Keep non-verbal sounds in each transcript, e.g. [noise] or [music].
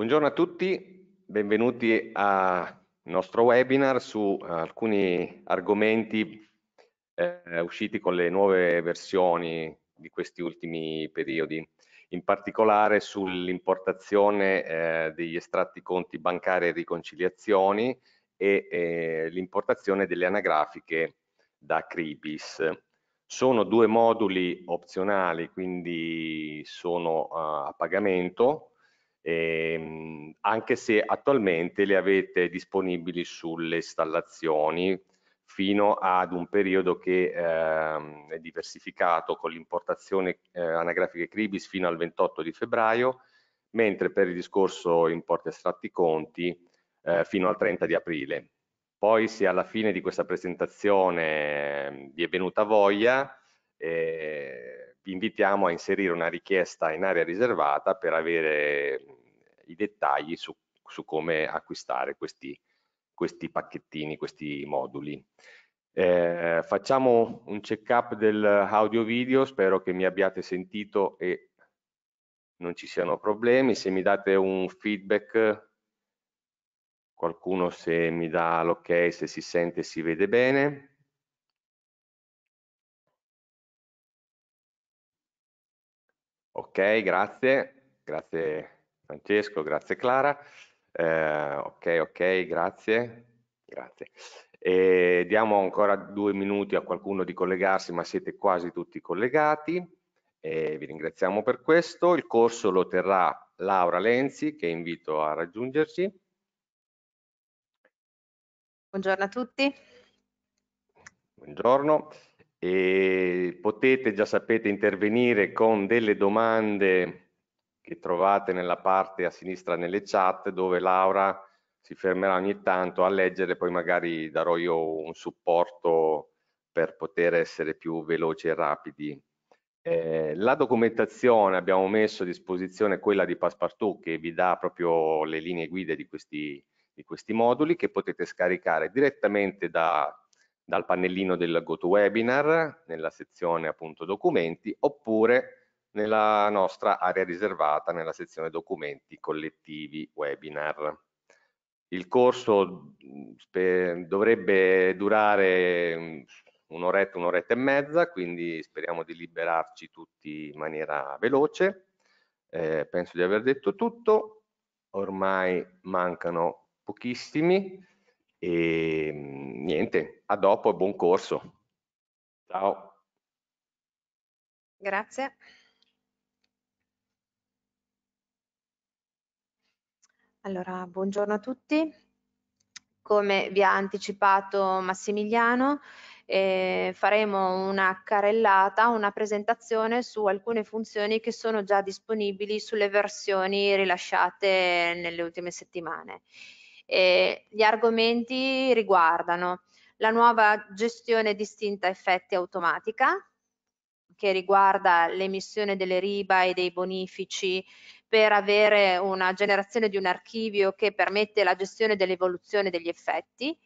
Buongiorno a tutti, benvenuti al nostro webinar su alcuni argomenti eh, usciti con le nuove versioni di questi ultimi periodi, in particolare sull'importazione eh, degli estratti conti bancari e riconciliazioni e eh, l'importazione delle anagrafiche da Cribis. Sono due moduli opzionali, quindi sono eh, a pagamento ehm, anche se attualmente le avete disponibili sulle installazioni fino ad un periodo che ehm, è diversificato con l'importazione eh, anagrafiche Cribis fino al 28 di febbraio, mentre per il discorso importi estratti conti eh, fino al 30 di aprile. Poi se alla fine di questa presentazione ehm, vi è venuta voglia, eh, vi invitiamo a inserire una richiesta in area riservata per avere i dettagli su, su come acquistare questi, questi pacchettini, questi moduli. Eh, facciamo un check-up dell'audio video, spero che mi abbiate sentito e non ci siano problemi. Se mi date un feedback, qualcuno se mi dà l'ok, se si sente e si vede bene. Ok, grazie, grazie Francesco, grazie Clara. Eh, ok, ok, grazie, grazie. E diamo ancora due minuti a qualcuno di collegarsi, ma siete quasi tutti collegati. E vi ringraziamo per questo. Il corso lo terrà Laura Lenzi, che invito a raggiungerci. Buongiorno a tutti. Buongiorno e potete, già sapete, intervenire con delle domande che trovate nella parte a sinistra nelle chat dove Laura si fermerà ogni tanto a leggere, poi magari darò io un supporto per poter essere più veloci e rapidi. Eh, la documentazione abbiamo messo a disposizione quella di Passepartout che vi dà proprio le linee guida di questi, di questi moduli che potete scaricare direttamente da dal pannellino del GoToWebinar nella sezione appunto documenti oppure nella nostra area riservata nella sezione documenti collettivi webinar. Il corso mm, dovrebbe durare mm, un'oretta, un'oretta e mezza, quindi speriamo di liberarci tutti in maniera veloce. Eh, penso di aver detto tutto, ormai mancano pochissimi. E ehm, niente, a dopo e buon corso. Ciao. Grazie. Allora, buongiorno a tutti. Come vi ha anticipato Massimiliano, eh, faremo una carellata, una presentazione su alcune funzioni che sono già disponibili sulle versioni rilasciate nelle ultime settimane. Eh, gli argomenti riguardano la nuova gestione distinta effetti automatica, che riguarda l'emissione delle riba e dei bonifici per avere una generazione di un archivio che permette la gestione dell'evoluzione degli effetti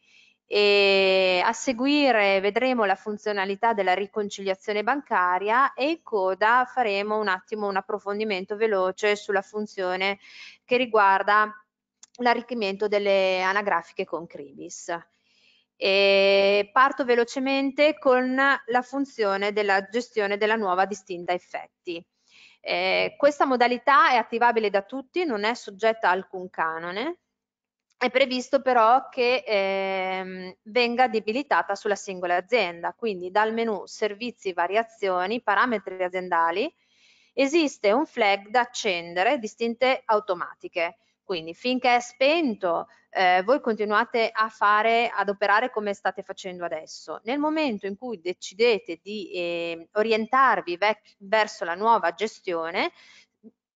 e a seguire vedremo la funzionalità della riconciliazione bancaria e in coda faremo un attimo un approfondimento veloce sulla funzione che riguarda l'arricchimento delle anagrafiche con Cribis. E parto velocemente con la funzione della gestione della nuova distinta effetti. Eh, questa modalità è attivabile da tutti, non è soggetta a alcun canone, è previsto però che eh, venga debilitata sulla singola azienda, quindi dal menu servizi, variazioni, parametri aziendali esiste un flag da accendere, distinte automatiche. Quindi finché è spento eh, voi continuate a fare, ad operare come state facendo adesso. Nel momento in cui decidete di eh, orientarvi verso la nuova gestione,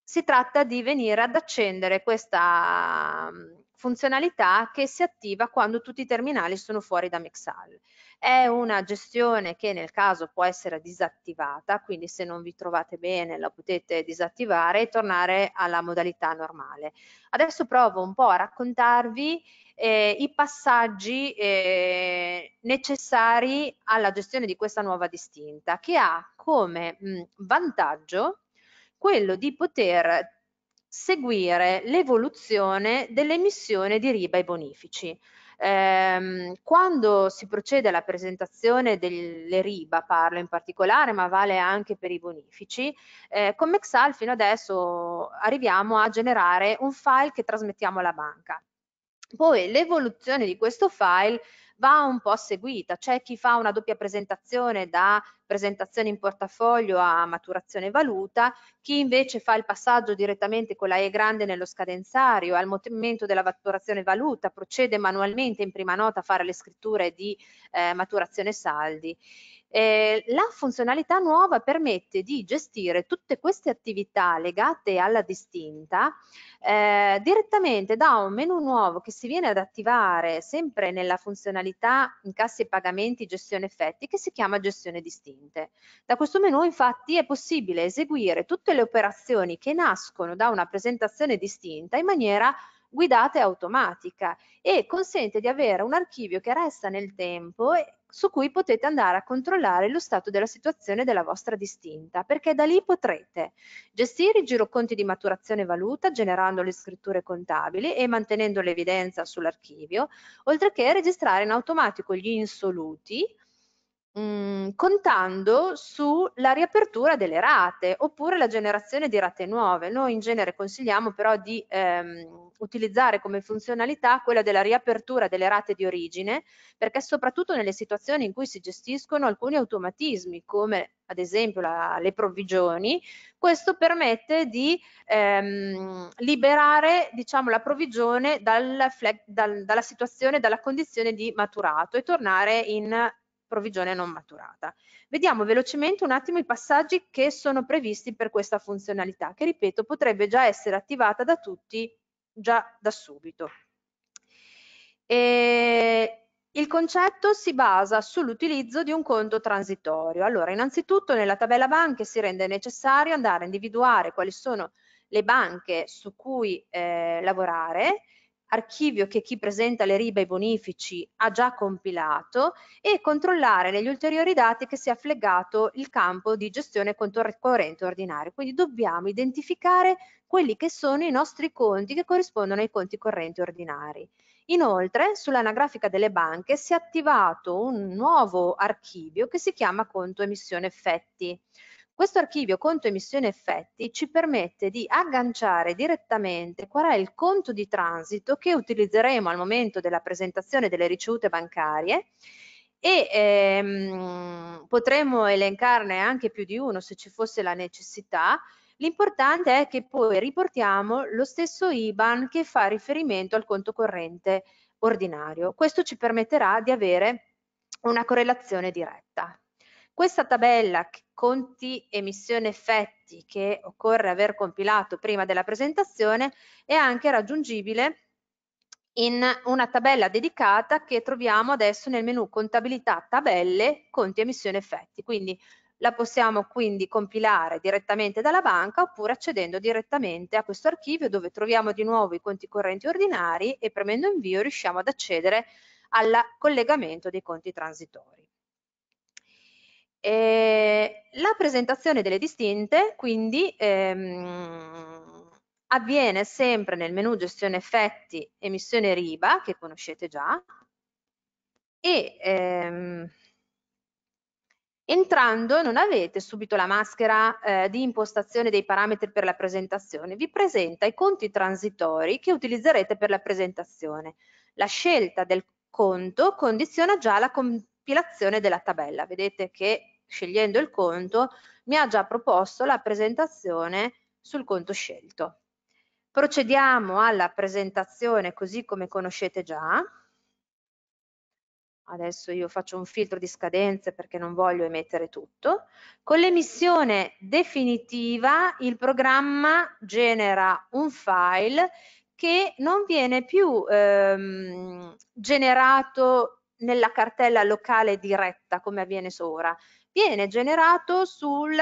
si tratta di venire ad accendere questa, funzionalità che si attiva quando tutti i terminali sono fuori da Mexal. È una gestione che nel caso può essere disattivata, quindi se non vi trovate bene la potete disattivare e tornare alla modalità normale. Adesso provo un po' a raccontarvi eh, i passaggi eh, necessari alla gestione di questa nuova distinta che ha come mh, vantaggio quello di poter seguire l'evoluzione dell'emissione di riba e bonifici. Ehm, quando si procede alla presentazione delle riba, parlo in particolare, ma vale anche per i bonifici, eh, con Mexal fino adesso arriviamo a generare un file che trasmettiamo alla banca. Poi l'evoluzione di questo file va un po' seguita, c'è chi fa una doppia presentazione da presentazione in portafoglio a maturazione valuta, chi invece fa il passaggio direttamente con la E grande nello scadenzario al momento della maturazione valuta, procede manualmente in prima nota a fare le scritture di eh, maturazione saldi eh, la funzionalità nuova permette di gestire tutte queste attività legate alla distinta eh, direttamente da un menu nuovo che si viene ad attivare sempre nella funzionalità incassi e pagamenti gestione effetti che si chiama gestione distinte. Da questo menu infatti è possibile eseguire tutte le operazioni che nascono da una presentazione distinta in maniera guidata e automatica e consente di avere un archivio che resta nel tempo e su cui potete andare a controllare lo stato della situazione della vostra distinta, perché da lì potrete gestire i giroconti di maturazione valuta generando le scritture contabili e mantenendo l'evidenza sull'archivio, oltre che registrare in automatico gli insoluti Mm, contando sulla riapertura delle rate oppure la generazione di rate nuove. Noi in genere consigliamo però di ehm, utilizzare come funzionalità quella della riapertura delle rate di origine, perché soprattutto nelle situazioni in cui si gestiscono alcuni automatismi, come ad esempio la, le provvigioni, questo permette di ehm, liberare diciamo, la provvigione dal, dal, dalla situazione, dalla condizione di maturato e tornare in provvigione non maturata. Vediamo velocemente un attimo i passaggi che sono previsti per questa funzionalità, che ripeto potrebbe già essere attivata da tutti già da subito. E il concetto si basa sull'utilizzo di un conto transitorio. Allora, innanzitutto nella tabella banche si rende necessario andare a individuare quali sono le banche su cui eh, lavorare, archivio che chi presenta le riba e i bonifici ha già compilato e controllare negli ulteriori dati che sia fleggato il campo di gestione conto corrente ordinario. Quindi dobbiamo identificare quelli che sono i nostri conti che corrispondono ai conti correnti ordinari. Inoltre, sull'anagrafica delle banche si è attivato un nuovo archivio che si chiama conto emissione effetti. Questo archivio conto emissione effetti ci permette di agganciare direttamente qual è il conto di transito che utilizzeremo al momento della presentazione delle ricevute bancarie e ehm, potremmo elencarne anche più di uno se ci fosse la necessità. L'importante è che poi riportiamo lo stesso IBAN che fa riferimento al conto corrente ordinario. Questo ci permetterà di avere una correlazione diretta. Questa tabella conti emissione effetti che occorre aver compilato prima della presentazione è anche raggiungibile in una tabella dedicata che troviamo adesso nel menu contabilità tabelle conti emissione effetti quindi la possiamo quindi compilare direttamente dalla banca oppure accedendo direttamente a questo archivio dove troviamo di nuovo i conti correnti ordinari e premendo invio riusciamo ad accedere al collegamento dei conti transitori. E eh, la presentazione delle distinte quindi ehm, avviene sempre nel menu gestione effetti emissione riba che conoscete già e ehm, entrando non avete subito la maschera eh, di impostazione dei parametri per la presentazione, vi presenta i conti transitori che utilizzerete per la presentazione. La scelta del conto condiziona già la, com compilazione della tabella. Vedete che scegliendo il conto mi ha già proposto la presentazione sul conto scelto. Procediamo alla presentazione così come conoscete già. Adesso io faccio un filtro di scadenze perché non voglio emettere tutto. Con l'emissione definitiva il programma genera un file che non viene più ehm, generato nella cartella locale diretta come avviene sopra, viene generato sul,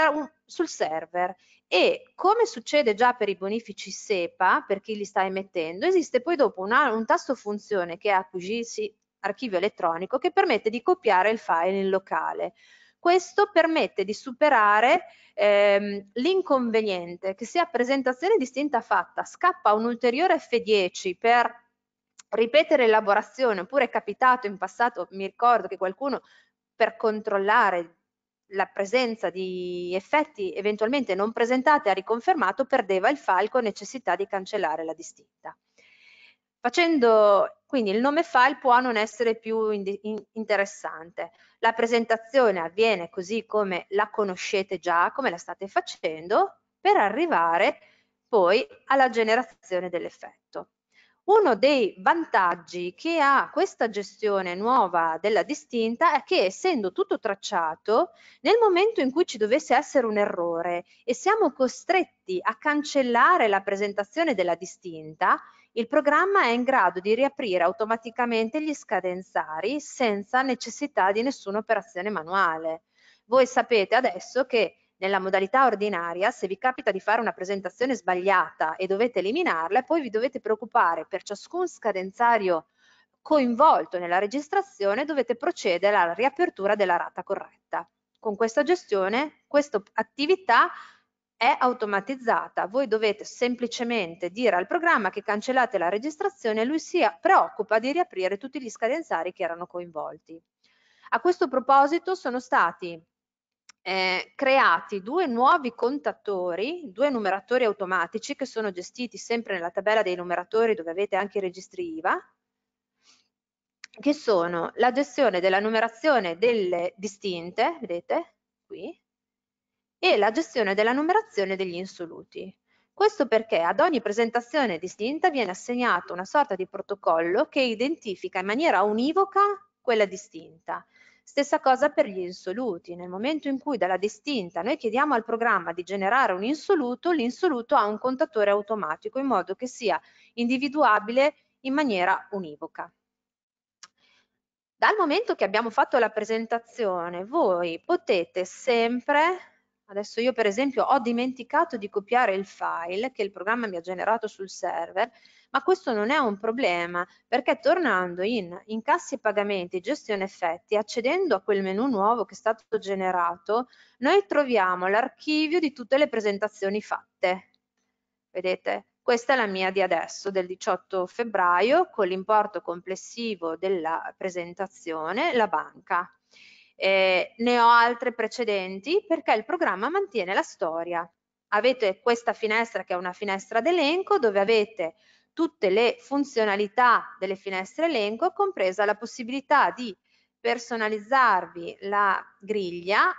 sul, server e come succede già per i bonifici SEPA, per chi li sta emettendo, esiste poi dopo una, un tasto funzione che è acquisirsi archivio elettronico che permette di copiare il file in locale. Questo permette di superare ehm, l'inconveniente che se a presentazione distinta fatta scappa un ulteriore F10 per ripetere l'elaborazione, oppure è capitato in passato, mi ricordo che qualcuno per controllare la presenza di effetti eventualmente non presentati ha riconfermato, perdeva il file con necessità di cancellare la distinta. Facendo quindi il nome file può non essere più in interessante. La presentazione avviene così come la conoscete già, come la state facendo, per arrivare poi alla generazione dell'effetto. Uno dei vantaggi che ha questa gestione nuova della distinta è che essendo tutto tracciato, nel momento in cui ci dovesse essere un errore e siamo costretti a cancellare la presentazione della distinta, il programma è in grado di riaprire automaticamente gli scadenzari senza necessità di nessuna operazione manuale. Voi sapete adesso che nella modalità ordinaria, se vi capita di fare una presentazione sbagliata e dovete eliminarla, poi vi dovete preoccupare per ciascun scadenzario coinvolto nella registrazione, dovete procedere alla riapertura della rata corretta. Con questa gestione, questa attività è automatizzata, voi dovete semplicemente dire al programma che cancellate la registrazione e lui si preoccupa di riaprire tutti gli scadenzari che erano coinvolti. A questo proposito sono stati eh, creati due nuovi contatori, due numeratori automatici che sono gestiti sempre nella tabella dei numeratori dove avete anche i registri IVA, che sono la gestione della numerazione delle distinte, vedete qui, e la gestione della numerazione degli insoluti. Questo perché ad ogni presentazione distinta viene assegnato una sorta di protocollo che identifica in maniera univoca quella distinta. Stessa cosa per gli insoluti. Nel momento in cui dalla distinta noi chiediamo al programma di generare un insoluto, l'insoluto ha un contatore automatico in modo che sia individuabile in maniera univoca. Dal momento che abbiamo fatto la presentazione, voi potete sempre, adesso io per esempio ho dimenticato di copiare il file che il programma mi ha generato sul server, ma questo non è un problema perché tornando in incassi e pagamenti, gestione effetti, accedendo a quel menu nuovo che è stato generato, noi troviamo l'archivio di tutte le presentazioni fatte. Vedete? Questa è la mia di adesso, del 18 febbraio, con l'importo complessivo della presentazione, la banca. Eh, ne ho altre precedenti perché il programma mantiene la storia. Avete questa finestra che è una finestra d'elenco dove avete tutte le funzionalità delle finestre elenco, compresa la possibilità di personalizzarvi la griglia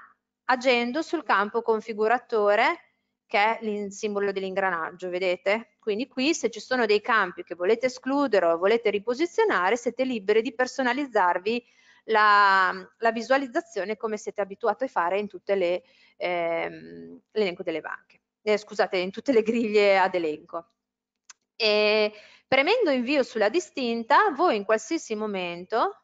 agendo sul campo configuratore che è il simbolo dell'ingranaggio, vedete? Quindi qui se ci sono dei campi che volete escludere o volete riposizionare, siete liberi di personalizzarvi la, la visualizzazione come siete abituati a fare in tutte le, ehm, delle banche, eh, scusate, in tutte le griglie ad elenco e premendo invio sulla distinta voi in qualsiasi momento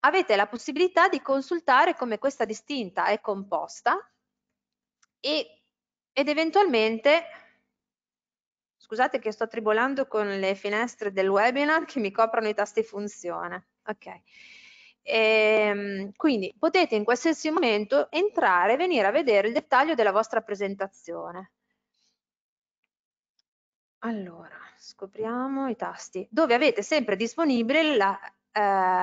avete la possibilità di consultare come questa distinta è composta e, ed eventualmente scusate che sto tribolando con le finestre del webinar che mi coprono i tasti funzione ok e, ehm, quindi potete in qualsiasi momento entrare e venire a vedere il dettaglio della vostra presentazione allora, scopriamo i tasti, dove avete sempre disponibile la,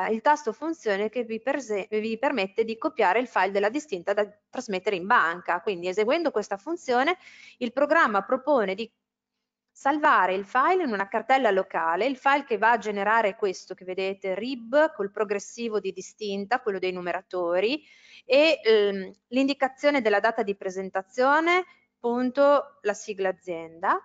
eh, il tasto funzione che vi, vi, permette di copiare il file della distinta da trasmettere in banca. Quindi eseguendo questa funzione il programma propone di salvare il file in una cartella locale, il file che va a generare questo che vedete RIB col progressivo di distinta, quello dei numeratori e ehm, l'indicazione della data di presentazione, punto la sigla azienda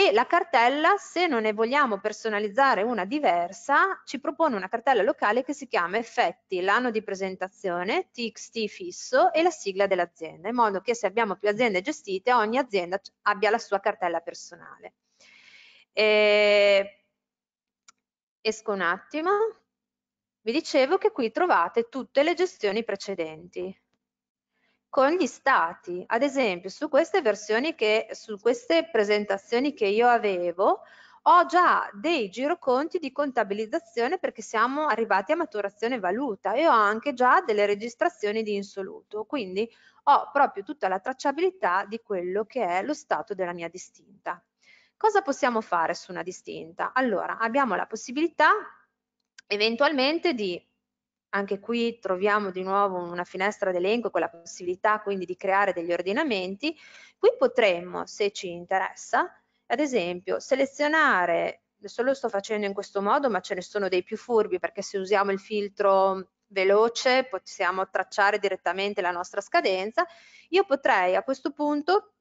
e la cartella, se non ne vogliamo personalizzare una diversa, ci propone una cartella locale che si chiama effetti, l'anno di presentazione, TXT fisso e la sigla dell'azienda, in modo che se abbiamo più aziende gestite, ogni azienda abbia la sua cartella personale. E... Esco un attimo. Vi dicevo che qui trovate tutte le gestioni precedenti con gli stati. Ad esempio, su queste versioni che, su queste presentazioni che io avevo, ho già dei giroconti di contabilizzazione perché siamo arrivati a maturazione valuta e ho anche già delle registrazioni di insoluto, quindi ho proprio tutta la tracciabilità di quello che è lo stato della mia distinta. Cosa possiamo fare su una distinta? Allora, abbiamo la possibilità eventualmente di anche qui troviamo di nuovo una finestra d'elenco con la possibilità quindi di creare degli ordinamenti. Qui potremmo, se ci interessa, ad esempio selezionare, adesso lo sto facendo in questo modo ma ce ne sono dei più furbi perché se usiamo il filtro veloce possiamo tracciare direttamente la nostra scadenza, io potrei a questo punto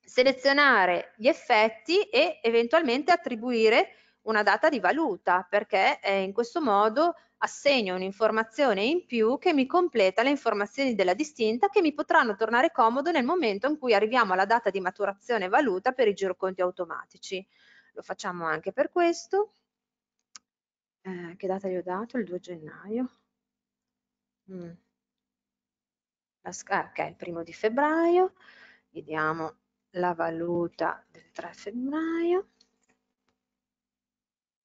selezionare gli effetti e eventualmente attribuire una data di valuta perché eh, in questo modo assegno un'informazione in più che mi completa le informazioni della distinta che mi potranno tornare comodo nel momento in cui arriviamo alla data di maturazione valuta per i giroconti automatici. Lo facciamo anche per questo. Eh, che data gli ho dato? Il 2 gennaio. Mm. Ah, ok, il primo di febbraio. Vediamo la valuta del 3 febbraio.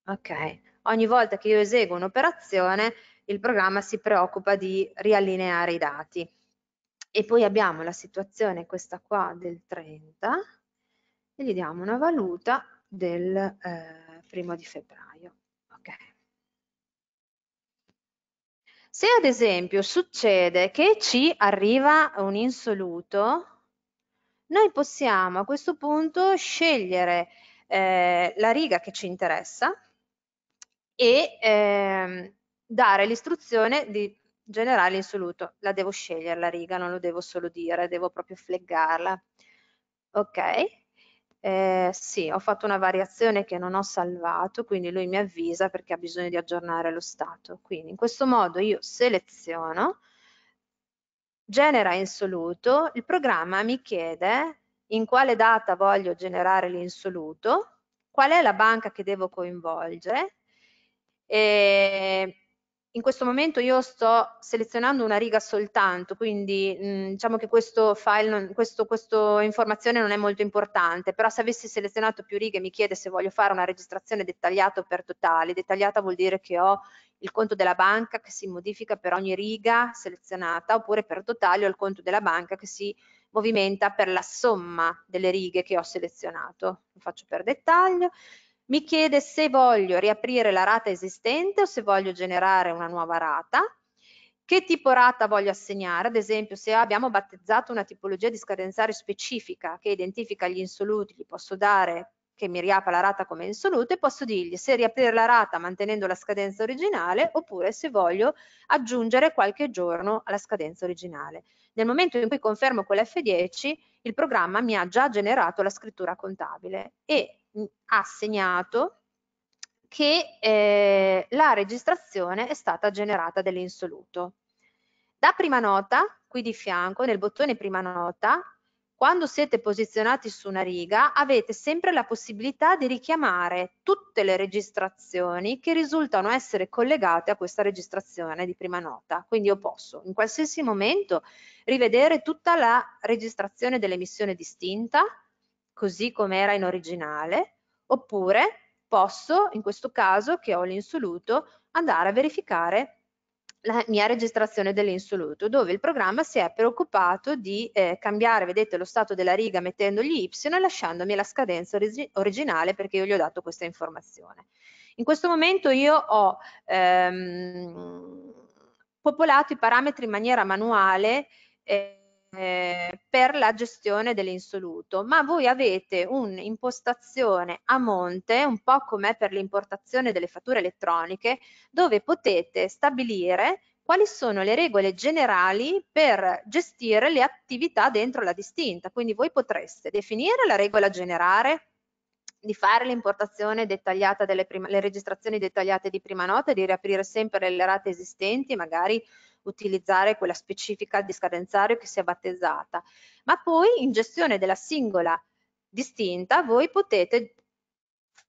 Ok, ogni volta che io eseguo un'operazione il programma si preoccupa di riallineare i dati. E poi abbiamo la situazione questa qua del 30 e gli diamo una valuta del eh, primo di febbraio. Okay. Se ad esempio succede che ci arriva un insoluto, noi possiamo a questo punto scegliere eh, la riga che ci interessa, e ehm, dare l'istruzione di generale insoluto. La devo scegliere la riga, non lo devo solo dire, devo proprio fleggarla. Ok, eh, sì, ho fatto una variazione che non ho salvato, quindi lui mi avvisa perché ha bisogno di aggiornare lo stato. Quindi in questo modo io seleziono, genera insoluto, il programma mi chiede in quale data voglio generare l'insoluto, qual è la banca che devo coinvolgere, e in questo momento io sto selezionando una riga soltanto, quindi mh, mm, diciamo che questo file, non, questo, questa informazione non è molto importante, però se avessi selezionato più righe mi chiede se voglio fare una registrazione dettagliata per totale, dettagliata vuol dire che ho il conto della banca che si modifica per ogni riga selezionata, oppure per totale ho il conto della banca che si movimenta per la somma delle righe che ho selezionato. Lo faccio per dettaglio mi chiede se voglio riaprire la rata esistente o se voglio generare una nuova rata, che tipo rata voglio assegnare, ad esempio se abbiamo battezzato una tipologia di scadenzario specifica che identifica gli insoluti, gli posso dare che mi riapra la rata come insoluto e posso dirgli se riaprire la rata mantenendo la scadenza originale oppure se voglio aggiungere qualche giorno alla scadenza originale. Nel momento in cui confermo con l'F10 il programma mi ha già generato la scrittura contabile e ha segnato che eh, la registrazione è stata generata dell'insoluto. Da prima nota, qui di fianco, nel bottone prima nota, quando siete posizionati su una riga avete sempre la possibilità di richiamare tutte le registrazioni che risultano essere collegate a questa registrazione di prima nota. Quindi io posso in qualsiasi momento rivedere tutta la registrazione dell'emissione distinta, così come era in originale, oppure posso, in questo caso che ho l'insoluto, andare a verificare la mia registrazione dell'insoluto, dove il programma si è preoccupato di eh, cambiare, vedete, lo stato della riga mettendogli y e lasciandomi la scadenza origi originale perché io gli ho dato questa informazione. In questo momento io ho ehm, popolato i parametri in maniera manuale eh, eh, per la gestione dell'insoluto, ma voi avete un'impostazione a monte, un po' come per l'importazione delle fatture elettroniche, dove potete stabilire quali sono le regole generali per gestire le attività dentro la distinta. Quindi voi potreste definire la regola generale di fare l'importazione dettagliata delle prima, le registrazioni dettagliate di prima nota, di riaprire sempre le rate esistenti, magari utilizzare quella specifica di scadenzario che sia battezzata, ma poi in gestione della singola distinta voi potete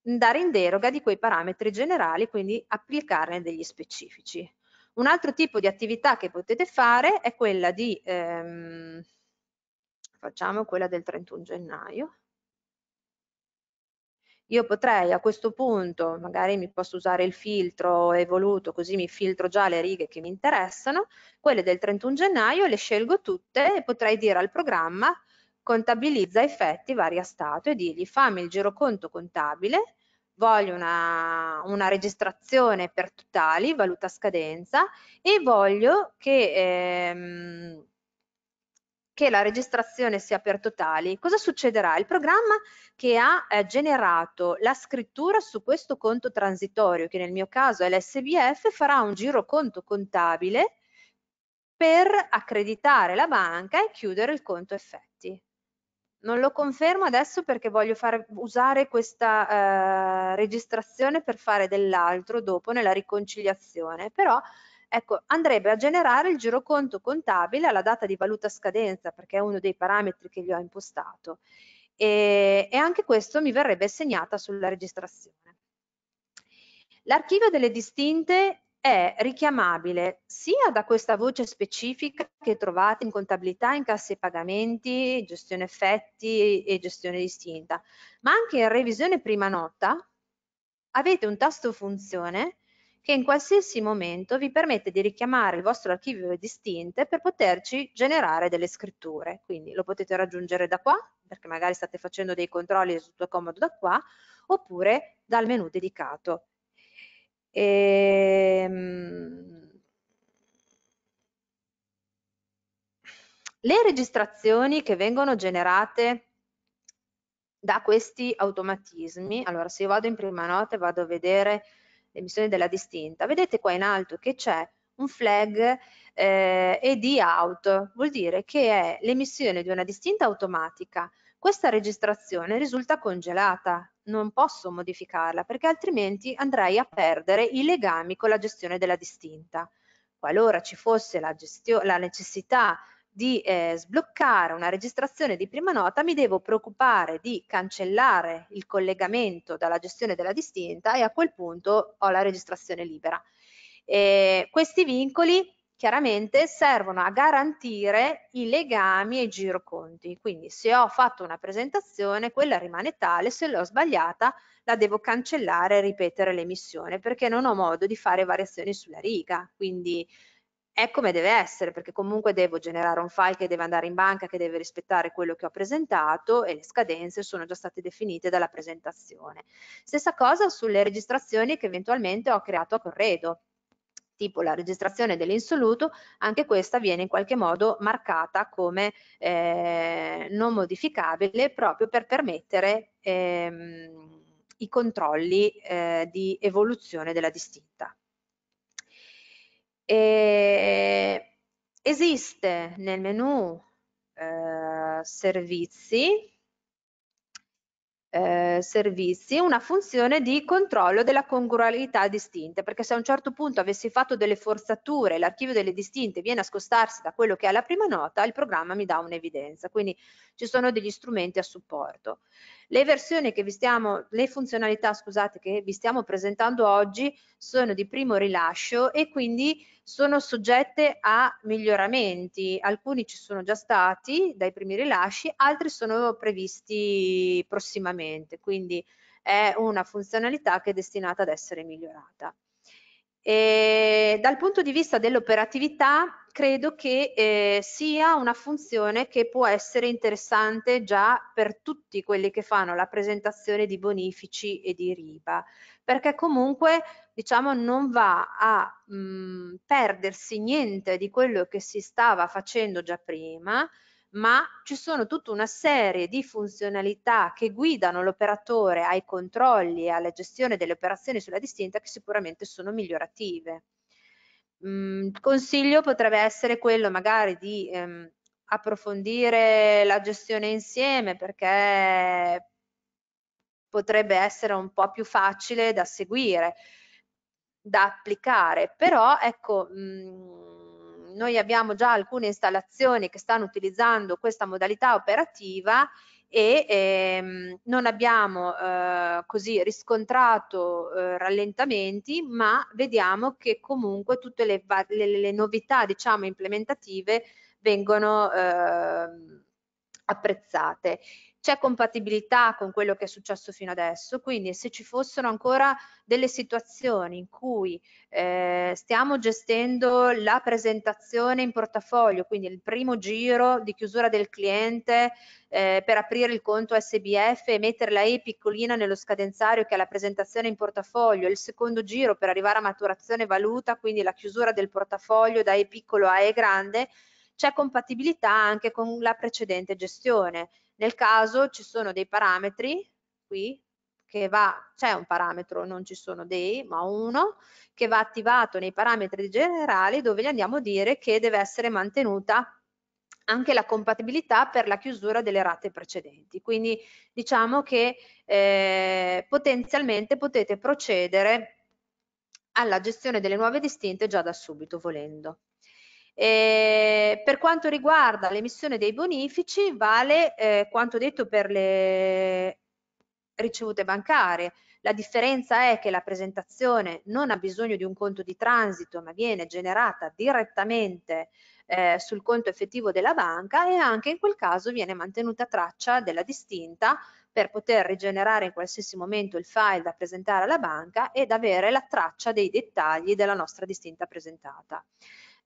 andare in deroga di quei parametri generali, quindi applicarne degli specifici. Un altro tipo di attività che potete fare è quella di, ehm, facciamo quella del 31 gennaio, io potrei a questo punto, magari mi posso usare il filtro evoluto, così mi filtro già le righe che mi interessano, quelle del 31 gennaio le scelgo tutte e potrei dire al programma contabilizza effetti varia stato e digli fammi il giroconto contabile, voglio una, una registrazione per totali, valuta scadenza e voglio che... Ehm, che la registrazione sia per totali, cosa succederà? Il programma che ha eh, generato la scrittura su questo conto transitorio, che nel mio caso è l'SBF, farà un giro conto contabile per accreditare la banca e chiudere il conto effetti. Non lo confermo adesso perché voglio far, usare questa eh, registrazione per fare dell'altro dopo nella riconciliazione, però ecco, andrebbe a generare il giroconto contabile alla data di valuta scadenza, perché è uno dei parametri che gli ho impostato, e, e anche questo mi verrebbe assegnata sulla registrazione. L'archivio delle distinte è richiamabile sia da questa voce specifica che trovate in contabilità, in incassi e pagamenti, gestione effetti e gestione distinta, ma anche in revisione prima nota avete un tasto funzione che in qualsiasi momento vi permette di richiamare il vostro archivio distinte per poterci generare delle scritture. Quindi lo potete raggiungere da qua, perché magari state facendo dei controlli su tutto comodo da qua, oppure dal menu dedicato. Ehm... Le registrazioni che vengono generate da questi automatismi, allora se io vado in prima nota e vado a vedere l'emissione della distinta, vedete qua in alto che c'è un flag eh, ED out, vuol dire che è l'emissione di una distinta automatica. Questa registrazione risulta congelata, non posso modificarla perché altrimenti andrei a perdere i legami con la gestione della distinta. Qualora ci fosse la, la necessità di eh, sbloccare una registrazione di prima nota mi devo preoccupare di cancellare il collegamento dalla gestione della distinta e a quel punto ho la registrazione libera. Eh, questi vincoli chiaramente servono a garantire i legami e i giroconti. Quindi se ho fatto una presentazione, quella rimane tale, se l'ho sbagliata la devo cancellare e ripetere l'emissione perché non ho modo di fare variazioni sulla riga. Quindi è come deve essere perché comunque devo generare un file che deve andare in banca, che deve rispettare quello che ho presentato e le scadenze sono già state definite dalla presentazione. Stessa cosa sulle registrazioni che eventualmente ho creato a corredo tipo la registrazione dell'insoluto, anche questa viene in qualche modo marcata come eh, non modificabile proprio per permettere ehm, i controlli eh, di evoluzione della distinta. E esiste nel menu eh, servizi, eh, servizi una funzione di controllo della congrualità distinte perché se a un certo punto avessi fatto delle forzature l'archivio delle distinte viene a scostarsi da quello che è la prima nota il programma mi dà un'evidenza quindi ci sono degli strumenti a supporto le versioni che vi stiamo, le funzionalità scusate che vi stiamo presentando oggi sono di primo rilascio e quindi sono soggette a miglioramenti. Alcuni ci sono già stati dai primi rilasci, altri sono previsti prossimamente, quindi è una funzionalità che è destinata ad essere migliorata. E dal punto di vista dell'operatività, credo che eh, sia una funzione che può essere interessante già per tutti quelli che fanno la presentazione di bonifici e di riba, perché comunque diciamo, non va a mh, mm, perdersi niente di quello che si stava facendo già prima, ma ci sono tutta una serie di funzionalità che guidano l'operatore ai controlli e alla gestione delle operazioni sulla distinta che sicuramente sono migliorative. Mm, il consiglio potrebbe essere quello magari di ehm, approfondire la gestione insieme perché potrebbe essere un po' più facile da seguire, da applicare, però ecco... Mh, mm, noi abbiamo già alcune installazioni che stanno utilizzando questa modalità operativa e ehm, non abbiamo eh, così riscontrato eh, rallentamenti, ma vediamo che comunque tutte le, le, le novità diciamo, implementative vengono eh, apprezzate c'è compatibilità con quello che è successo fino adesso, quindi se ci fossero ancora delle situazioni in cui eh, stiamo gestendo la presentazione in portafoglio, quindi il primo giro di chiusura del cliente eh, per aprire il conto SBF e metterla E piccolina nello scadenzario che è la presentazione in portafoglio, il secondo giro per arrivare a maturazione valuta, quindi la chiusura del portafoglio da E piccolo a E grande, c'è compatibilità anche con la precedente gestione nel caso ci sono dei parametri, qui che va, c'è un parametro, non ci sono dei, ma uno, che va attivato nei parametri generali dove gli andiamo a dire che deve essere mantenuta anche la compatibilità per la chiusura delle rate precedenti. Quindi diciamo che eh, potenzialmente potete procedere alla gestione delle nuove distinte già da subito volendo. E eh, per quanto riguarda l'emissione dei bonifici, vale eh, quanto detto per le ricevute bancarie. La differenza è che la presentazione non ha bisogno di un conto di transito, ma viene generata direttamente eh, sul conto effettivo della banca e anche in quel caso viene mantenuta traccia della distinta per poter rigenerare in qualsiasi momento il file da presentare alla banca ed avere la traccia dei dettagli della nostra distinta presentata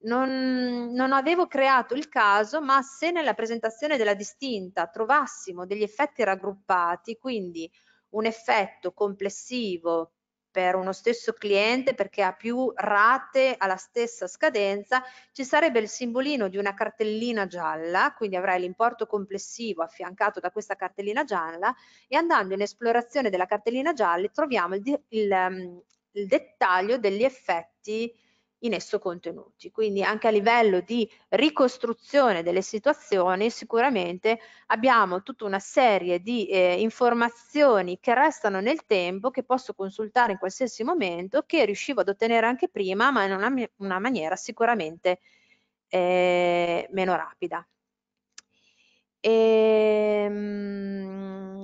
non, non avevo creato il caso, ma se nella presentazione della distinta trovassimo degli effetti raggruppati, quindi un effetto complessivo per uno stesso cliente perché ha più rate alla stessa scadenza, ci sarebbe il simbolino di una cartellina gialla, quindi avrai l'importo complessivo affiancato da questa cartellina gialla e andando in esplorazione della cartellina gialla troviamo il, il, ehm, il dettaglio degli effetti in esso contenuti. Quindi anche a livello di ricostruzione delle situazioni sicuramente abbiamo tutta una serie di eh, informazioni che restano nel tempo, che posso consultare in qualsiasi momento, che riuscivo ad ottenere anche prima, ma in una, una maniera sicuramente eh, meno rapida. Ehm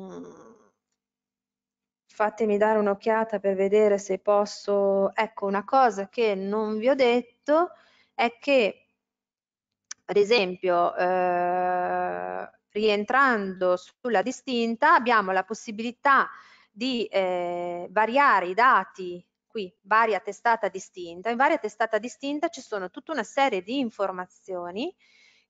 fatemi dare un'occhiata per vedere se posso. Ecco, una cosa che non vi ho detto è che, ad esempio, eh, rientrando sulla distinta, abbiamo la possibilità di eh, variare i dati qui, varia testata distinta. In varia testata distinta ci sono tutta una serie di informazioni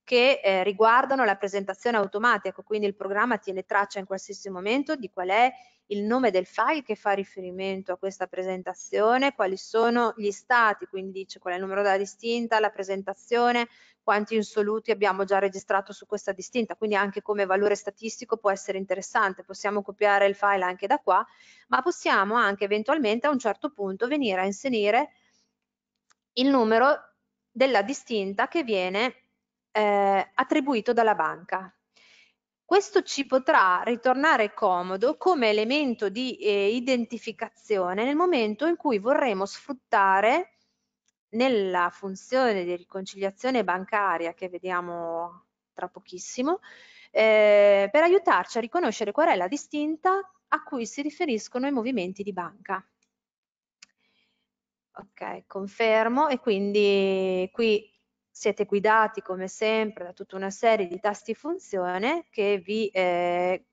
che eh, riguardano la presentazione automatica, ecco, quindi il programma tiene traccia in qualsiasi momento di qual è il nome del file che fa riferimento a questa presentazione, quali sono gli stati, quindi dice qual è il numero della distinta, la presentazione, quanti insoluti abbiamo già registrato su questa distinta, quindi anche come valore statistico può essere interessante, possiamo copiare il file anche da qua, ma possiamo anche eventualmente a un certo punto venire a inserire il numero della distinta che viene eh, attribuito dalla banca. Questo ci potrà ritornare comodo come elemento di eh, identificazione nel momento in cui vorremmo sfruttare nella funzione di riconciliazione bancaria che vediamo tra pochissimo, eh, per aiutarci a riconoscere qual è la distinta a cui si riferiscono i movimenti di banca. Ok, confermo e quindi qui siete guidati come sempre da tutta una serie di tasti funzione che vi eh,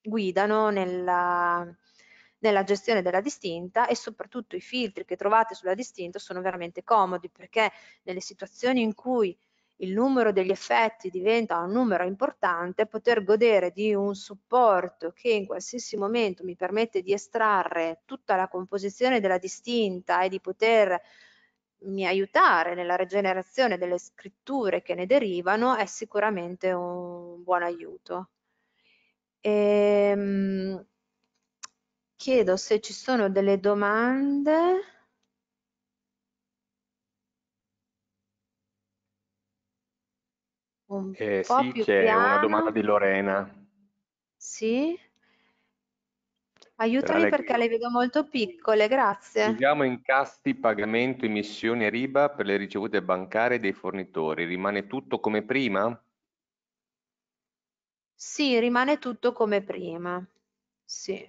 guidano nella, nella gestione della distinta e soprattutto i filtri che trovate sulla distinta sono veramente comodi perché nelle situazioni in cui il numero degli effetti diventa un numero importante, poter godere di un supporto che in qualsiasi momento mi permette di estrarre tutta la composizione della distinta e di poter mi aiutare nella rigenerazione delle scritture che ne derivano è sicuramente un buon aiuto. Ehm, chiedo se ci sono delle domande. Un eh, sì, c'è una domanda di Lorena. Sì? Aiutami perché le vedo molto piccole, grazie. Usiamo incasti, pagamento, emissioni e riba per le ricevute bancarie dei fornitori. Rimane tutto come prima? Sì, rimane tutto come prima. Sì.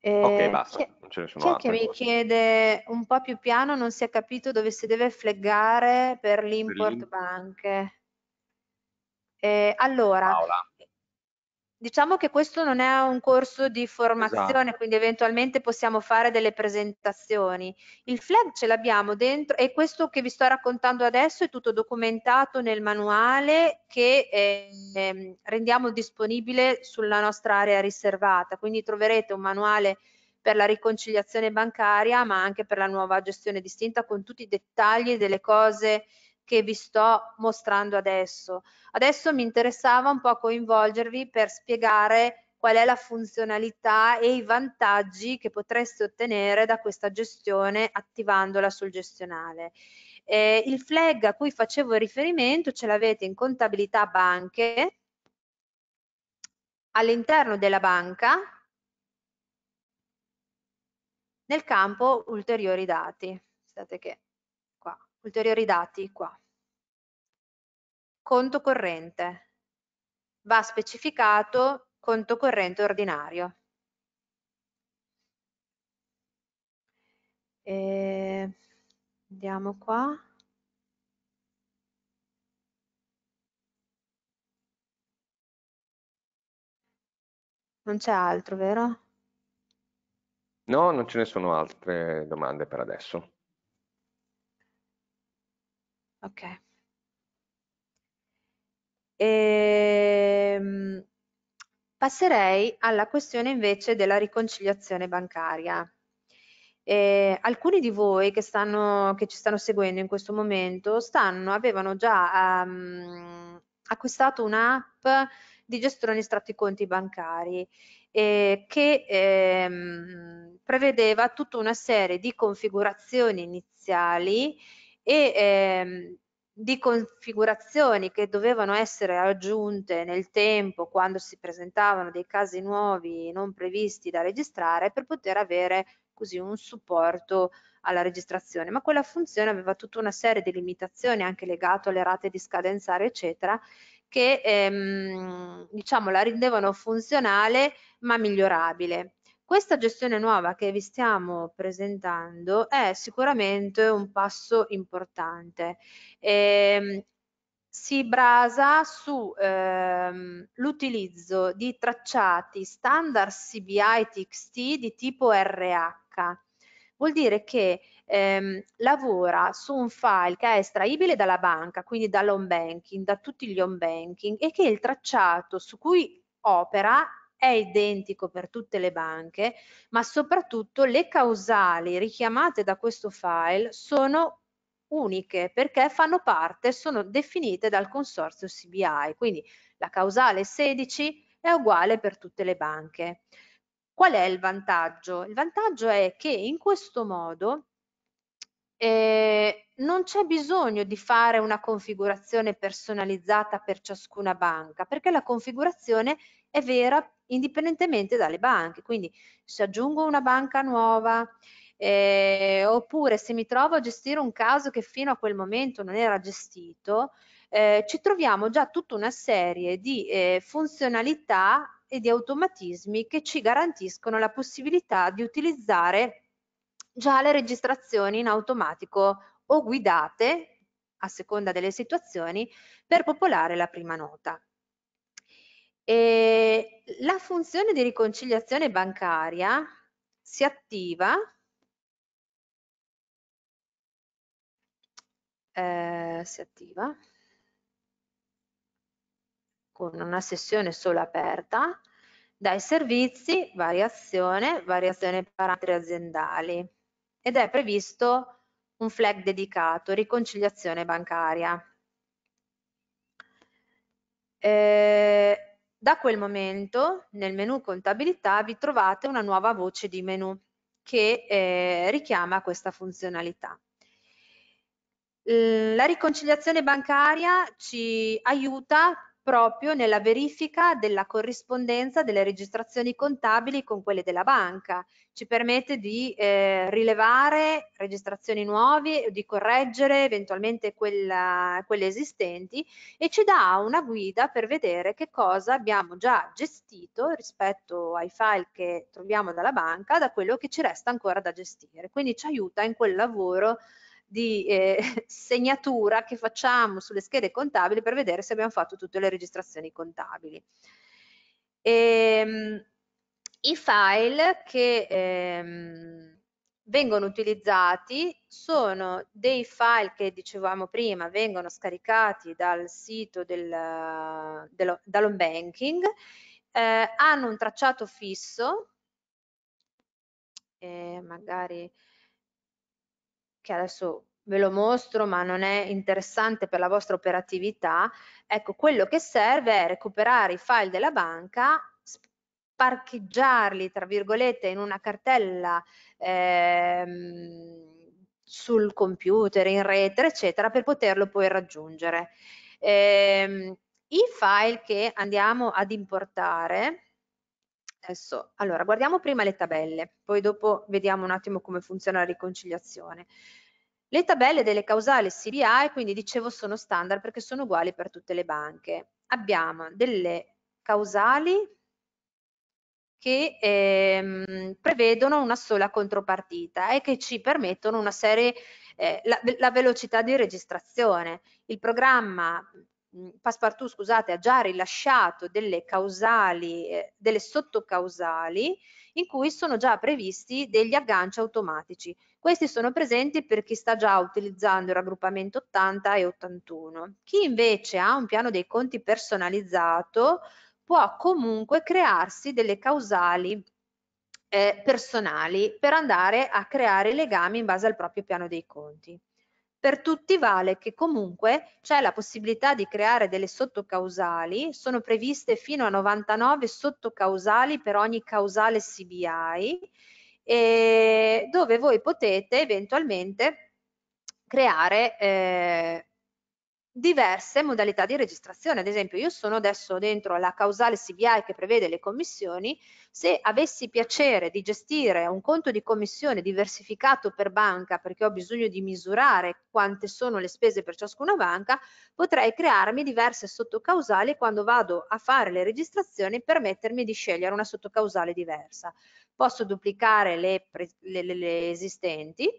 Eh, ok, basta. non ce ne C'è, c'è Che mi chiede un po' più piano, non si è capito dove si deve fleggare per l'import banche. Eh, allora, Paola. Diciamo che questo non è un corso di formazione, esatto. quindi eventualmente possiamo fare delle presentazioni. Il flag ce l'abbiamo dentro e questo che vi sto raccontando adesso è tutto documentato nel manuale che eh, rendiamo disponibile sulla nostra area riservata, quindi troverete un manuale per la riconciliazione bancaria ma anche per la nuova gestione distinta con tutti i dettagli delle cose che vi sto mostrando adesso. Adesso mi interessava un po' coinvolgervi per spiegare qual è la funzionalità e i vantaggi che potreste ottenere da questa gestione attivandola sul gestionale. Eh, il flag a cui facevo riferimento ce l'avete in contabilità banche, all'interno della banca, nel campo ulteriori dati. State che Ulteriori dati qua. Conto corrente. Va specificato conto corrente ordinario. E ehm, andiamo qua. Non c'è altro, vero? No, non ce ne sono altre domande per adesso. Ok. E... Ehm, passerei alla questione invece della riconciliazione bancaria. Eh, alcuni di voi che, stanno, che, ci stanno seguendo in questo momento stanno, avevano già um, acquistato un'app di gestione estratti conti bancari eh, che ehm, prevedeva tutta una serie di configurazioni iniziali e ehm, di configurazioni che dovevano essere aggiunte nel tempo quando si presentavano dei casi nuovi non previsti da registrare per poter avere così un supporto alla registrazione, ma quella funzione aveva tutta una serie di limitazioni anche legate alle rate di scadenzare eccetera che ehm, diciamo la rendevano funzionale ma migliorabile questa gestione nuova che vi stiamo presentando è sicuramente un passo importante. Ehm, si brasa sull'utilizzo ehm, di tracciati standard CBI TXT di tipo RH. Vuol dire che ehm, lavora su un file che è estraibile dalla banca, quindi dall'home banking, da tutti gli home banking, e che il tracciato su cui opera è identico per tutte le banche, ma soprattutto le causali richiamate da questo file sono uniche perché fanno parte, sono definite dal consorzio CBI, quindi la causale 16 è uguale per tutte le banche. Qual è il vantaggio? Il vantaggio è che in questo modo eh, non c'è bisogno di fare una configurazione personalizzata per ciascuna banca perché la configurazione è vera indipendentemente dalle banche. Quindi se aggiungo una banca nuova, eh, oppure se mi trovo a gestire un caso che fino a quel momento non era gestito, eh, ci troviamo già tutta una serie di eh, funzionalità e di automatismi che ci garantiscono la possibilità di utilizzare già le registrazioni in automatico o guidate a seconda delle situazioni per popolare la prima nota. E la funzione di riconciliazione bancaria si attiva eh, si attiva con una sessione solo aperta dai servizi variazione variazione parametri aziendali ed è previsto un flag dedicato riconciliazione bancaria eh, da quel momento nel menu contabilità vi trovate una nuova voce di menu che eh, richiama questa funzionalità. La riconciliazione bancaria ci aiuta proprio nella verifica della corrispondenza delle registrazioni contabili con quelle della banca. Ci permette di eh, rilevare registrazioni nuove, di correggere eventualmente quella, quelle esistenti e ci dà una guida per vedere che cosa abbiamo già gestito rispetto ai file che troviamo dalla banca, da quello che ci resta ancora da gestire. Quindi ci aiuta in quel lavoro di eh, [laughs] segnatura che facciamo sulle schede contabili per vedere se abbiamo fatto tutte le registrazioni contabili. E, ehm, I file che ehm, vengono utilizzati sono dei file che dicevamo prima vengono scaricati dal sito del, dello, dall'home banking, eh, hanno un tracciato fisso, eh, magari che adesso ve lo mostro ma non è interessante per la vostra operatività, ecco quello che serve è recuperare i file della banca, parcheggiarli tra virgolette in una cartella ehm, sul computer, in rete, eccetera, per poterlo poi raggiungere. Ehm, I file che andiamo ad importare Adesso, allora, guardiamo prima le tabelle, poi dopo vediamo un attimo come funziona la riconciliazione. Le tabelle delle causali CDI, quindi dicevo, sono standard perché sono uguali per tutte le banche. Abbiamo delle causali che ehm, prevedono una sola contropartita e che ci permettono una serie, eh, la, la velocità di registrazione. Il programma Mhmm, passepartout scusate, ha già rilasciato delle causali, eh, delle sottocausali in cui sono già previsti degli agganci automatici. Questi sono presenti per chi sta già utilizzando il raggruppamento 80 e 81. Chi invece ha un piano dei conti personalizzato può comunque crearsi delle causali eh, personali per andare a creare legami in base al proprio piano dei conti per tutti vale che comunque c'è la possibilità di creare delle sottocausali, sono previste fino a 99 sottocausali per ogni causale CBI, dove voi potete eventualmente creare eh, diverse modalità di registrazione. Ad esempio, io sono adesso dentro la causale CBI che prevede le commissioni. Se avessi piacere di gestire un conto di commissione diversificato per banca, perché ho bisogno di misurare quante sono le spese per ciascuna banca, potrei crearmi diverse sottocausali quando vado a fare le registrazioni permettermi di scegliere una sottocausale diversa. Posso duplicare le, le, le esistenti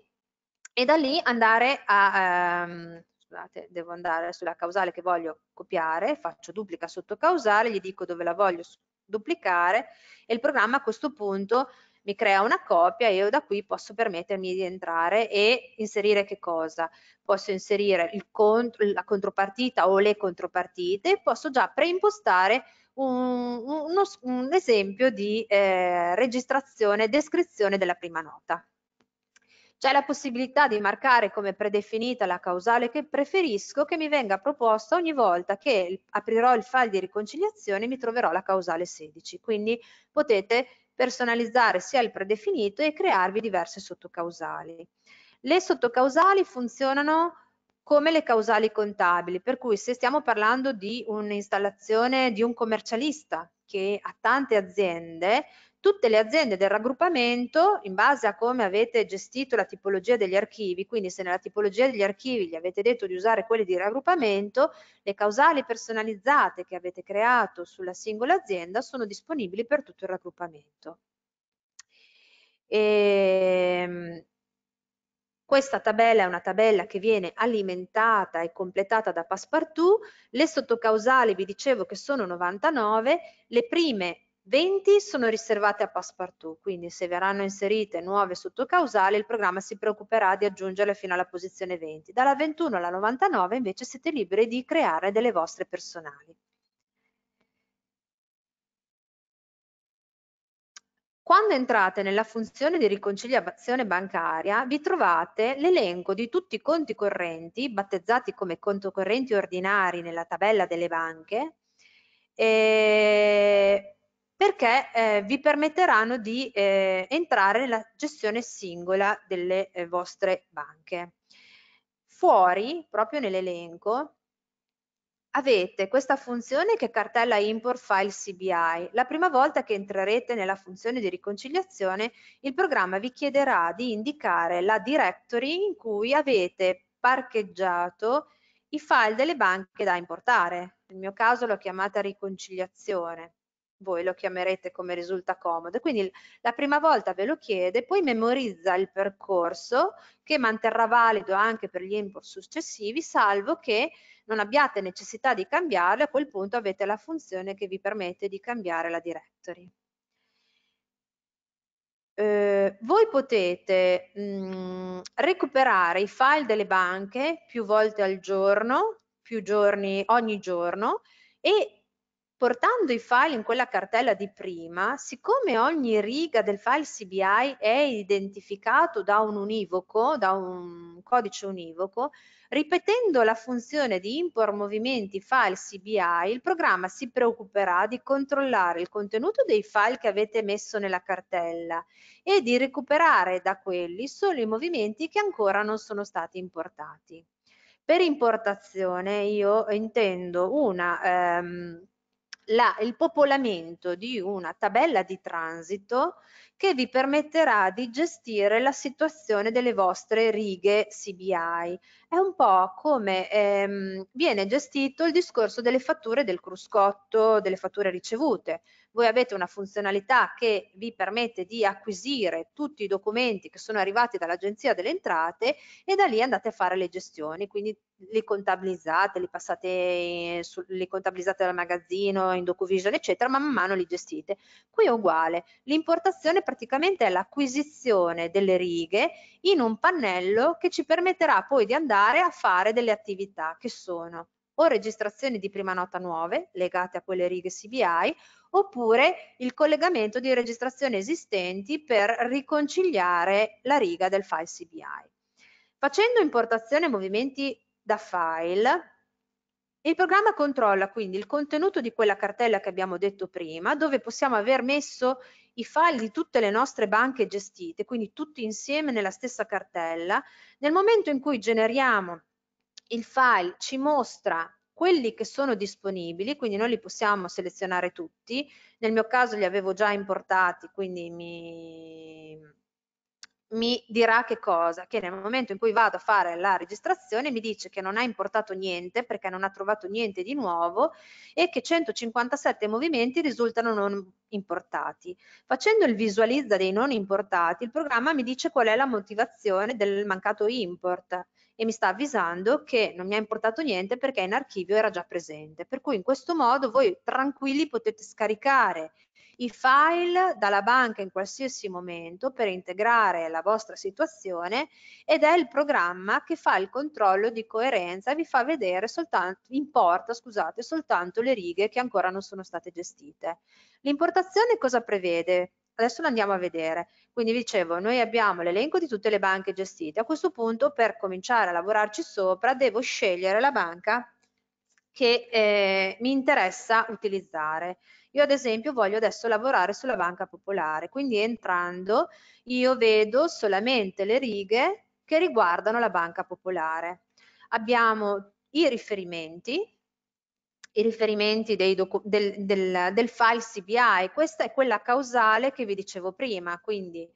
e da lì andare a... Ehm, scusate, devo andare sulla causale che voglio copiare, faccio duplica sotto causale, gli dico dove la voglio duplicare e il programma a questo punto mi crea una copia e io da qui posso permettermi di entrare e inserire che cosa? Posso inserire cont la contropartita o le contropartite, posso già preimpostare un, uno, un esempio di eh, registrazione descrizione della prima nota. C'è la possibilità di marcare come predefinita la causale che preferisco che mi venga proposta ogni volta che aprirò il file di riconciliazione e mi troverò la causale 16. Quindi potete personalizzare sia il predefinito e crearvi diverse sottocausali. Le sottocausali funzionano come le causali contabili, per cui se stiamo parlando di un'installazione di un commercialista che ha tante aziende, tutte le aziende del raggruppamento, in base a come avete gestito la tipologia degli archivi, quindi se nella tipologia degli archivi gli avete detto di usare quelli di raggruppamento, le causali personalizzate che avete creato sulla singola azienda sono disponibili per tutto il raggruppamento. E... Ehm, questa tabella è una tabella che viene alimentata e completata da Passepartout, le sottocausali vi dicevo che sono 99, le prime 20 sono riservate a passepartout, quindi se verranno inserite nuove sottocausali il programma si preoccuperà di aggiungerle fino alla posizione 20. Dalla 21 alla 99 invece siete liberi di creare delle vostre personali. Quando entrate nella funzione di riconciliazione bancaria, vi trovate l'elenco di tutti i conti correnti, battezzati come conto correnti ordinari nella tabella delle banche, e eh, perché eh, vi permetteranno di eh, entrare nella gestione singola delle eh, vostre banche. Fuori, proprio nell'elenco, avete questa funzione che cartella import file CBI. La prima volta che entrerete nella funzione di riconciliazione, il programma vi chiederà di indicare la directory in cui avete parcheggiato i file delle banche da importare. Nel mio caso l'ho chiamata riconciliazione voi lo chiamerete come risulta comodo. Quindi la prima volta ve lo chiede, poi memorizza il percorso che manterrà valido anche per gli input successivi, salvo che non abbiate necessità di cambiarlo, a quel punto avete la funzione che vi permette di cambiare la directory. Eh, voi potete mh, mm, recuperare i file delle banche più volte al giorno, più giorni ogni giorno e Portando i file in quella cartella di prima, siccome ogni riga del file CBI è identificato da un univoco, da un codice univoco, ripetendo la funzione di import movimenti file CBI, il programma si preoccuperà di controllare il contenuto dei file che avete messo nella cartella e di recuperare da quelli solo i movimenti che ancora non sono stati importati. Per importazione io intendo una... Ehm, la, il popolamento di una tabella di transito che vi permetterà di gestire la situazione delle vostre righe CBI. È un po' come ehm, viene gestito il discorso delle fatture del cruscotto, delle fatture ricevute voi avete una funzionalità che vi permette di acquisire tutti i documenti che sono arrivati dall'agenzia delle entrate e da lì andate a fare le gestioni, quindi li contabilizzate, li passate, in, su, li contabilizzate dal magazzino, in DocuVision eccetera, man mano li gestite. Qui è uguale, l'importazione praticamente è l'acquisizione delle righe in un pannello che ci permetterà poi di andare a fare delle attività che sono o registrazioni di prima nota nuove legate a quelle righe CBI oppure il collegamento di registrazioni esistenti per riconciliare la riga del file CBI. Facendo importazione movimenti da file, il programma controlla quindi il contenuto di quella cartella che abbiamo detto prima, dove possiamo aver messo i file di tutte le nostre banche gestite, quindi tutti insieme nella stessa cartella. Nel momento in cui generiamo il file ci mostra quelli che sono disponibili, quindi noi li possiamo selezionare tutti, nel mio caso li avevo già importati, quindi mi, mi dirà che cosa? Che nel momento in cui vado a fare la registrazione mi dice che non ha importato niente perché non ha trovato niente di nuovo e che 157 movimenti risultano non importati. Facendo il visualizza dei non importati, il programma mi dice qual è la motivazione del mancato import e mi sta avvisando che non mi ha importato niente perché in archivio era già presente. Per cui in questo modo voi tranquilli potete scaricare i file dalla banca in qualsiasi momento per integrare la vostra situazione ed è il programma che fa il controllo di coerenza e vi fa vedere soltanto, importa scusate, soltanto le righe che ancora non sono state gestite. L'importazione cosa prevede? Adesso lo andiamo a vedere. Quindi dicevo, noi abbiamo l'elenco di tutte le banche gestite. A questo punto, per cominciare a lavorarci sopra, devo scegliere la banca che eh, mi interessa utilizzare. Io ad esempio voglio adesso lavorare sulla banca popolare, quindi entrando io vedo solamente le righe che riguardano la banca popolare. Abbiamo i riferimenti i riferimenti del, del, del, file CBI. Questa è quella causale che vi dicevo prima, quindi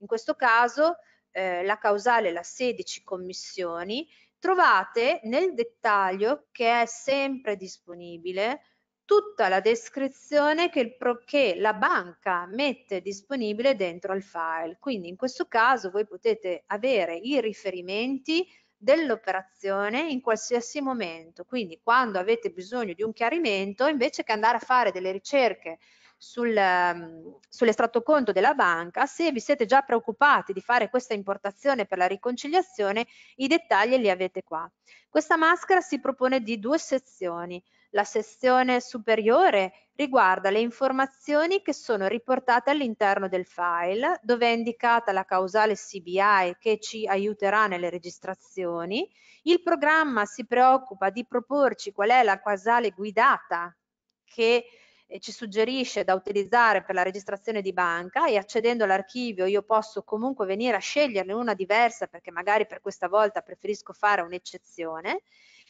in questo caso eh, la causale è la 16 commissioni. Trovate nel dettaglio, che è sempre disponibile, tutta la descrizione che, il, che la banca mette disponibile dentro al file. Quindi in questo caso voi potete avere i riferimenti dell'operazione in qualsiasi momento. Quindi quando avete bisogno di un chiarimento, invece che andare a fare delle ricerche sul, ehm, sull'estratto conto della banca, se vi siete già preoccupati di fare questa importazione per la riconciliazione, i dettagli li avete qua. Questa maschera si propone di due sezioni. La sezione superiore riguarda le informazioni che sono riportate all'interno del file, dove è indicata la causale CBI che ci aiuterà nelle registrazioni. Il programma si preoccupa di proporci qual è la causale guidata che eh, ci suggerisce da utilizzare per la registrazione di banca e accedendo all'archivio io posso comunque venire a sceglierne una diversa perché magari per questa volta preferisco fare un'eccezione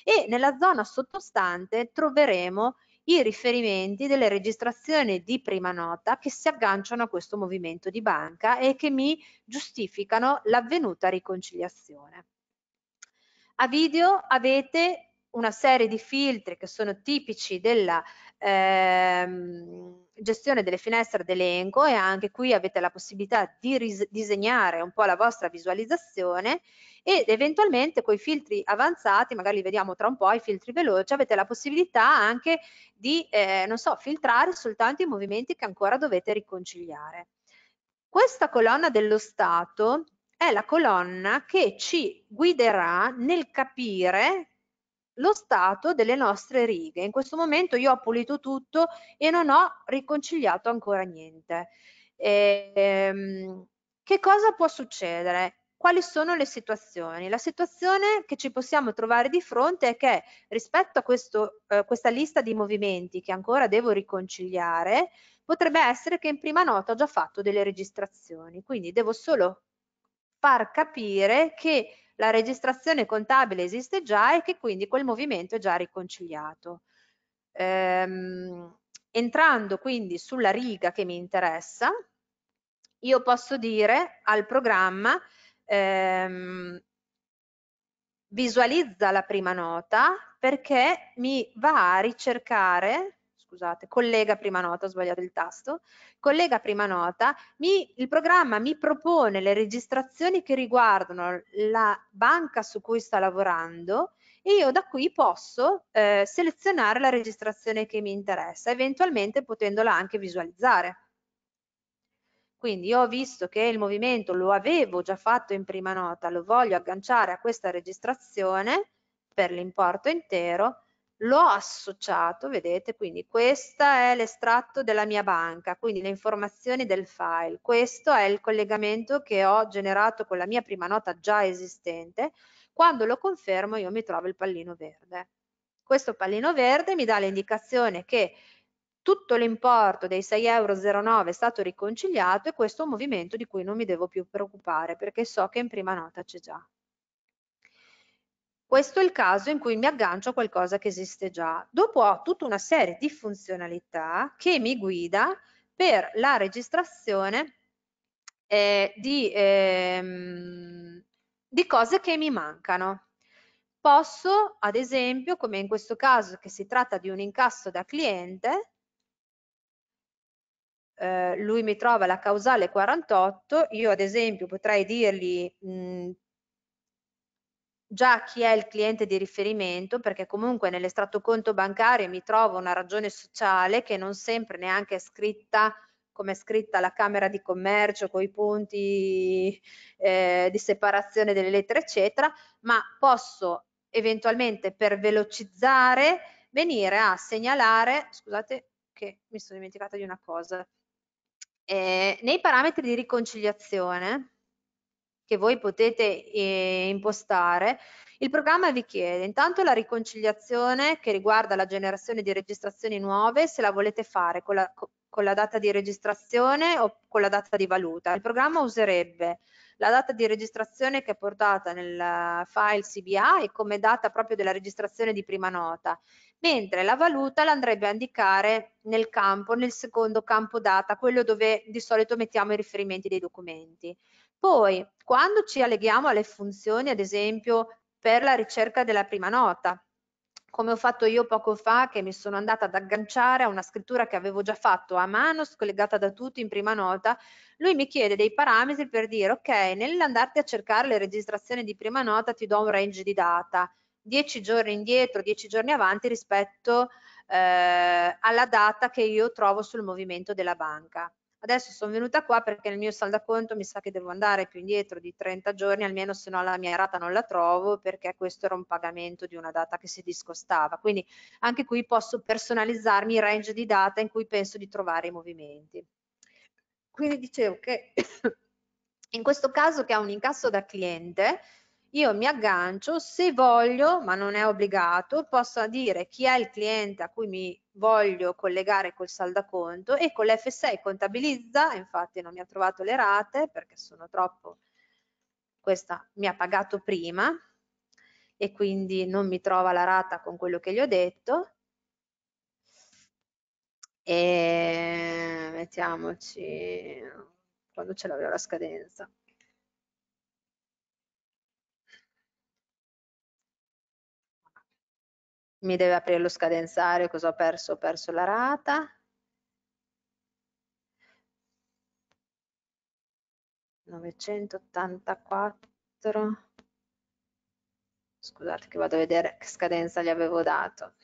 e nella zona sottostante troveremo i riferimenti delle registrazioni di prima nota che si agganciano a questo movimento di banca e che mi giustificano l'avvenuta riconciliazione. A video avete una serie di filtri che sono tipici della ehm, gestione delle finestre d'elenco e anche qui avete la possibilità di disegnare un po' la vostra visualizzazione ed eventualmente con i filtri avanzati, magari li vediamo tra un po', i filtri veloci, avete la possibilità anche di, eh, non so, filtrare soltanto i movimenti che ancora dovete riconciliare. Questa colonna dello stato è la colonna che ci guiderà nel capire lo stato delle nostre righe. In questo momento io ho pulito tutto e non ho riconciliato ancora niente. E, ehm, che cosa può succedere? Quali sono le situazioni? La situazione che ci possiamo trovare di fronte è che rispetto a questo, eh, questa lista di movimenti che ancora devo riconciliare, potrebbe essere che in prima nota ho già fatto delle registrazioni, quindi devo solo far capire che la registrazione contabile esiste già e che quindi quel movimento è già riconciliato. Ehm, entrando quindi sulla riga che mi interessa, io posso dire al programma ehm, visualizza la prima nota perché mi va a ricercare scusate, collega prima nota, ho sbagliato il tasto, collega prima nota, mi, il programma mi propone le registrazioni che riguardano la banca su cui sto lavorando e io da qui posso eh, selezionare la registrazione che mi interessa, eventualmente potendola anche visualizzare. Quindi io ho visto che il movimento lo avevo già fatto in prima nota, lo voglio agganciare a questa registrazione per l'importo intero, l'ho associato, vedete, quindi questo è l'estratto della mia banca, quindi le informazioni del file, questo è il collegamento che ho generato con la mia prima nota già esistente, quando lo confermo io mi trovo il pallino verde. Questo pallino verde mi dà l'indicazione che tutto l'importo dei 6,09 euro è stato riconciliato e questo è un movimento di cui non mi devo più preoccupare perché so che in prima nota c'è già. Questo è il caso in cui mi aggancio a qualcosa che esiste già. Dopo ho tutta una serie di funzionalità che mi guida per la registrazione eh, di, ehm, di cose che mi mancano. Posso, ad esempio, come in questo caso che si tratta di un incasso da cliente, eh, lui mi trova la causale 48, io ad esempio potrei dirgli mh, già chi è il cliente di riferimento, perché comunque nell'estratto conto bancario mi trovo una ragione sociale che non sempre neanche è scritta come è scritta la Camera di Commercio con i punti eh, di separazione delle lettere, eccetera, ma posso eventualmente per velocizzare venire a segnalare, scusate che mi sono dimenticata di una cosa, eh, nei parametri di riconciliazione che voi potete eh, impostare, il programma vi chiede intanto la riconciliazione che riguarda la generazione di registrazioni nuove, se la volete fare con la, con la data di registrazione o con la data di valuta. Il programma userebbe la data di registrazione che è portata nel file CBA e come data proprio della registrazione di prima nota, mentre la valuta l'andrebbe a indicare nel campo, nel secondo campo data, quello dove di solito mettiamo i riferimenti dei documenti. Poi, quando ci alleghiamo alle funzioni, ad esempio, per la ricerca della prima nota, come ho fatto io poco fa che mi sono andata ad agganciare a una scrittura che avevo già fatto a mano, scollegata da tutti in prima nota, lui mi chiede dei parametri per dire ok, nell'andarti a cercare le registrazioni di prima nota ti do un range di data, 10 giorni indietro, 10 giorni avanti rispetto eh, alla data che io trovo sul movimento della banca adesso sono venuta qua perché nel mio saldaconto mi sa che devo andare più indietro di 30 giorni, almeno se no la mia rata non la trovo perché questo era un pagamento di una data che si discostava. Quindi anche qui posso personalizzarmi il range di data in cui penso di trovare i movimenti. Quindi dicevo che [coughs] in questo caso che ha un incasso da cliente, io mi aggancio, se voglio, ma non è obbligato, posso dire chi è il cliente a cui mi voglio collegare col saldaconto e con l'F6 contabilizza, infatti non mi ha trovato le rate perché sono troppo, questa mi ha pagato prima e quindi non mi trova la rata con quello che gli ho detto. E mettiamoci quando ce l'avrò la scadenza. mi deve aprire lo scadenzario, cosa ho perso? Ho perso la rata. ...984... Scusate che vado a vedere che scadenza gli avevo dato.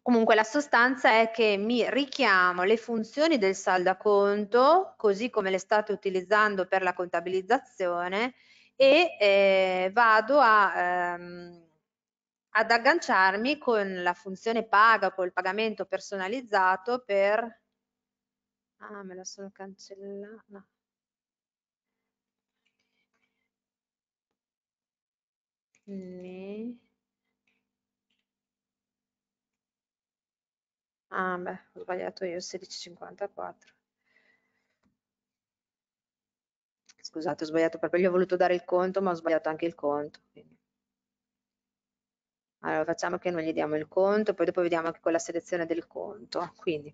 Comunque la sostanza è che mi richiamo le funzioni del saldo a conto, così come le state utilizzando per la contabilizzazione, e eh, vado a, ehm, ad agganciarmi con la funzione paga, col pagamento personalizzato per... Ah, me la sono cancellata. No. Ne... Ah, beh, ho sbagliato io, 1654. scusate, ho sbagliato proprio, gli ho voluto dare il conto, ma ho sbagliato anche il conto. Allora facciamo che non gli diamo il conto, poi dopo vediamo anche con la selezione del conto. Quindi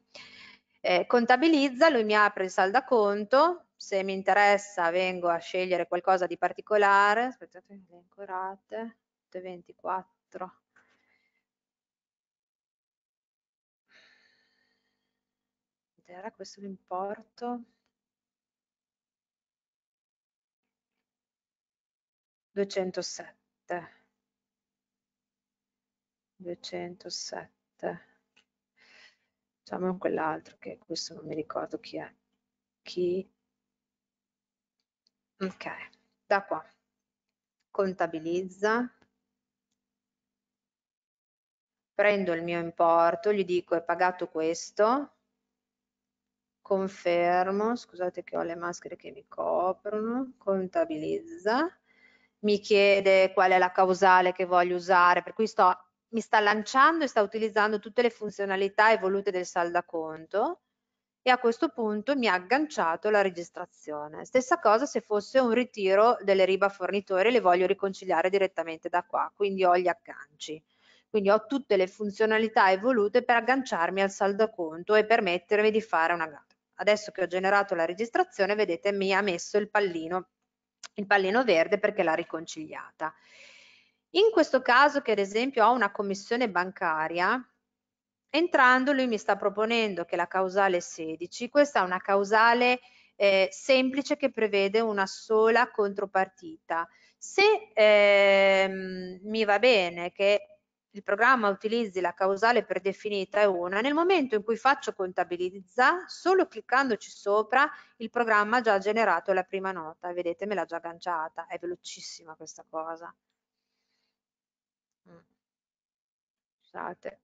eh, contabilizza, lui mi apre il saldaconto, se mi interessa vengo a scegliere qualcosa di particolare, aspettate, elenco rate, 24. Era questo l'importo? 207. 207. Facciamo quell'altro che questo non mi ricordo chi è. Chi? Ok, da qua. Contabilizza. Prendo il mio importo, gli dico è pagato questo. Confermo, scusate che ho le maschere che mi coprono. Contabilizza mi chiede qual è la causale che voglio usare, per cui sto, mi sta lanciando e sta utilizzando tutte le funzionalità evolute del saldaconto e a questo punto mi ha agganciato la registrazione. Stessa cosa se fosse un ritiro delle riba fornitori, le voglio riconciliare direttamente da qua, quindi ho gli agganci. Quindi ho tutte le funzionalità evolute per agganciarmi al saldaconto e permettermi di fare una gara. Adesso che ho generato la registrazione, vedete, mi ha messo il pallino il pallino verde perché l'ha riconciliata. In questo caso che ad esempio ho una commissione bancaria, entrando lui mi sta proponendo che la causale 16, questa è una causale eh, semplice che prevede una sola contropartita. Se ehm, mi va bene che il programma utilizzi la causale predefinita è una, nel momento in cui faccio contabilizza, solo cliccandoci sopra, il programma ha già generato la prima nota. Vedete, me l'ha già agganciata. È velocissima questa cosa. Mm. Scusate.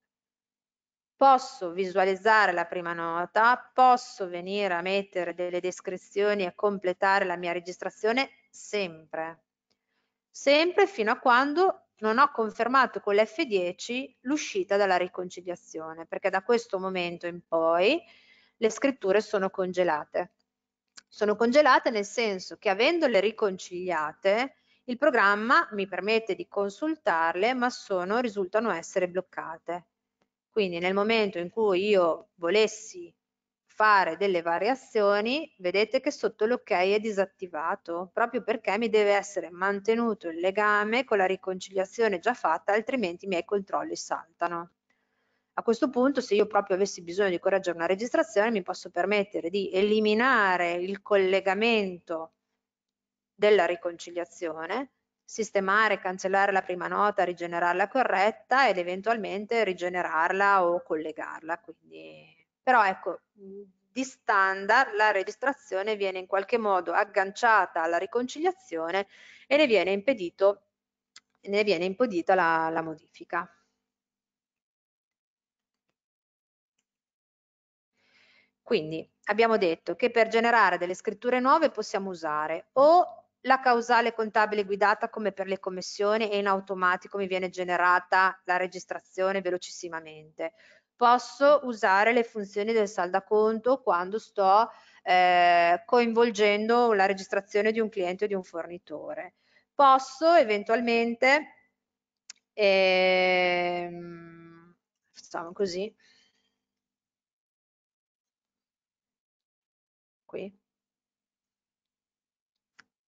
Posso visualizzare la prima nota, posso venire a mettere delle descrizioni e completare la mia registrazione sempre. Sempre fino a quando non ho confermato con l'F10 l'uscita dalla riconciliazione, perché da questo momento in poi le scritture sono congelate. Sono congelate nel senso che avendole riconciliate, il programma mi permette di consultarle, ma sono, risultano essere bloccate. Quindi nel momento in cui io volessi fare delle variazioni, vedete che sotto l'ok è disattivato, proprio perché mi deve essere mantenuto il legame con la riconciliazione già fatta, altrimenti i miei controlli saltano. A questo punto, se io proprio avessi bisogno di correggere una registrazione, mi posso permettere di eliminare il collegamento della riconciliazione, sistemare, cancellare la prima nota, rigenerarla corretta ed eventualmente rigenerarla o collegarla, quindi però ecco mm, di standard la registrazione viene in qualche modo agganciata alla riconciliazione e ne viene, impedito, ne viene impedita la, la modifica. Quindi abbiamo detto che per generare delle scritture nuove possiamo usare o la causale contabile guidata come per le commissioni e in automatico mi viene generata la registrazione velocissimamente posso usare le funzioni del saldaconto quando sto eh, coinvolgendo la registrazione di un cliente o di un fornitore. Posso eventualmente, ehm, facciamo così, qui,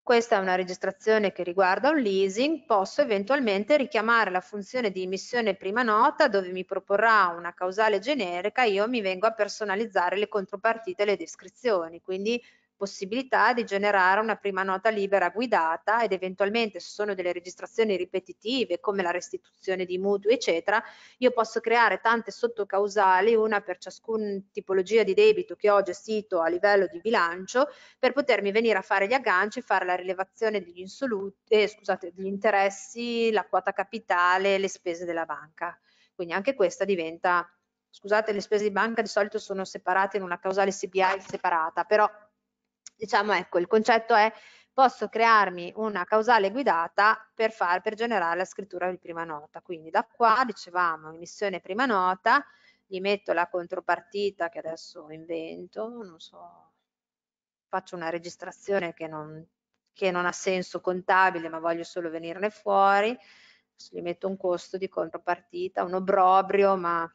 questa è una registrazione che riguarda un leasing, posso eventualmente richiamare la funzione di emissione prima nota dove mi proporrà una causale generica, io mi vengo a personalizzare le contropartite e le descrizioni, quindi possibilità di generare una prima nota libera guidata ed eventualmente se sono delle registrazioni ripetitive come la restituzione di mutui eccetera, io posso creare tante sottocausali, una per ciascun tipologia di debito che ho gestito a livello di bilancio per potermi venire a fare gli agganci, fare la rilevazione degli, eh, scusate, degli interessi, la quota capitale, le spese della banca. Quindi anche questa diventa, scusate le spese di banca di solito sono separate in una causale CBI separata, però diciamo ecco il concetto è posso crearmi una causale guidata per, far, per generare la scrittura di prima nota quindi da qua dicevamo emissione prima nota gli metto la contropartita che adesso invento non so faccio una registrazione che non, che non ha senso contabile ma voglio solo venirne fuori gli metto un costo di contropartita un obbrobrio ma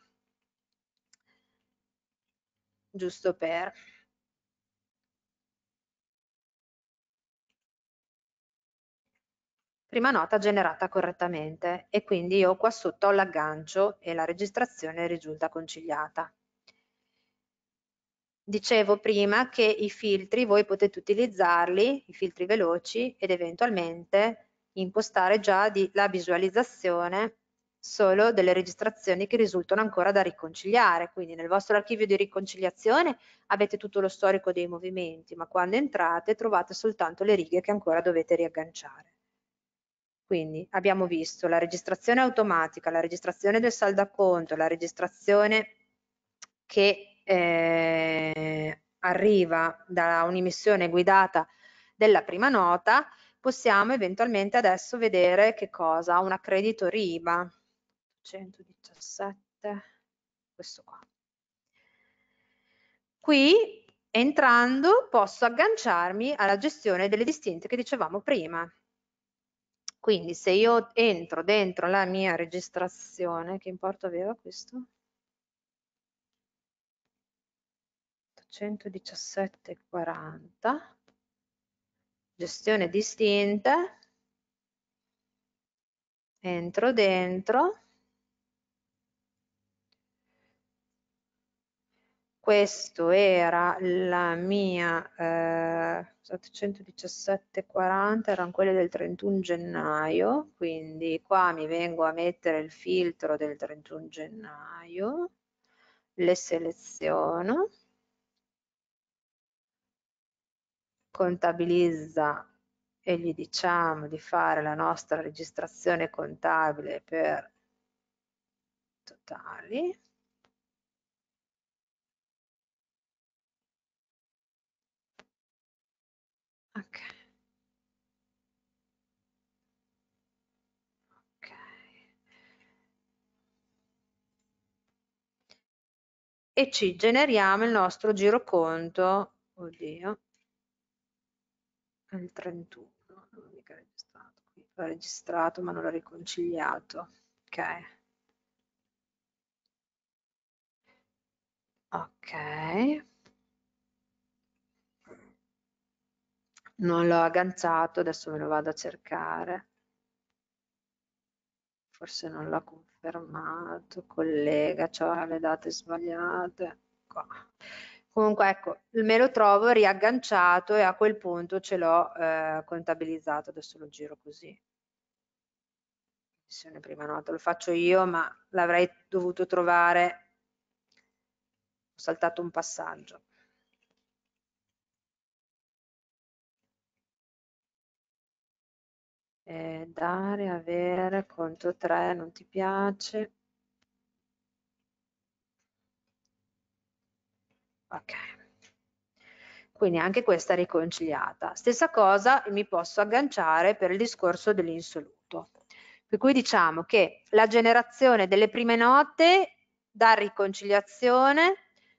giusto per prima nota generata correttamente e quindi io qua sotto ho l'aggancio e la registrazione risulta conciliata. Dicevo prima che i filtri voi potete utilizzarli, i filtri veloci, ed eventualmente impostare già la visualizzazione solo delle registrazioni che risultano ancora da riconciliare. Quindi nel vostro archivio di riconciliazione avete tutto lo storico dei movimenti, ma quando entrate trovate soltanto le righe che ancora dovete riagganciare. Quindi abbiamo visto la registrazione automatica, la registrazione del saldo a conto, la registrazione che eh, arriva da un'emissione guidata della prima nota, possiamo eventualmente adesso vedere che cosa, un accredito IVA, 117, questo qua. Qui entrando posso agganciarmi alla gestione delle distinte che dicevamo prima, quindi se io entro dentro la mia registrazione, che importo aveva questo? 817,40, gestione distinta, entro dentro, questo era la mia eh, 717,40 erano quelle del 31 gennaio quindi qua mi vengo a mettere il filtro del 31 gennaio le seleziono contabilizza e gli diciamo di fare la nostra registrazione contabile per totali Okay. Okay. E ci generiamo il nostro giroconto, oddio, il 31, non l'ho mica registrato, l'ho registrato ma non l'ho riconciliato, ok. Ok. non l'ho agganciato, adesso me lo vado a cercare. Forse non l'ho confermato, collega, ho le date sbagliate. Comunque ecco, me lo trovo riagganciato e a quel punto ce l'ho eh, contabilizzato, adesso lo giro così. Missione prima nota, lo faccio io, ma l'avrei dovuto trovare, ho saltato un passaggio. eh, dare, avere, conto 3, non ti piace. Ok. Quindi anche questa è riconciliata. Stessa cosa mi posso agganciare per il discorso dell'insoluto. Per cui diciamo che la generazione delle prime note da riconciliazione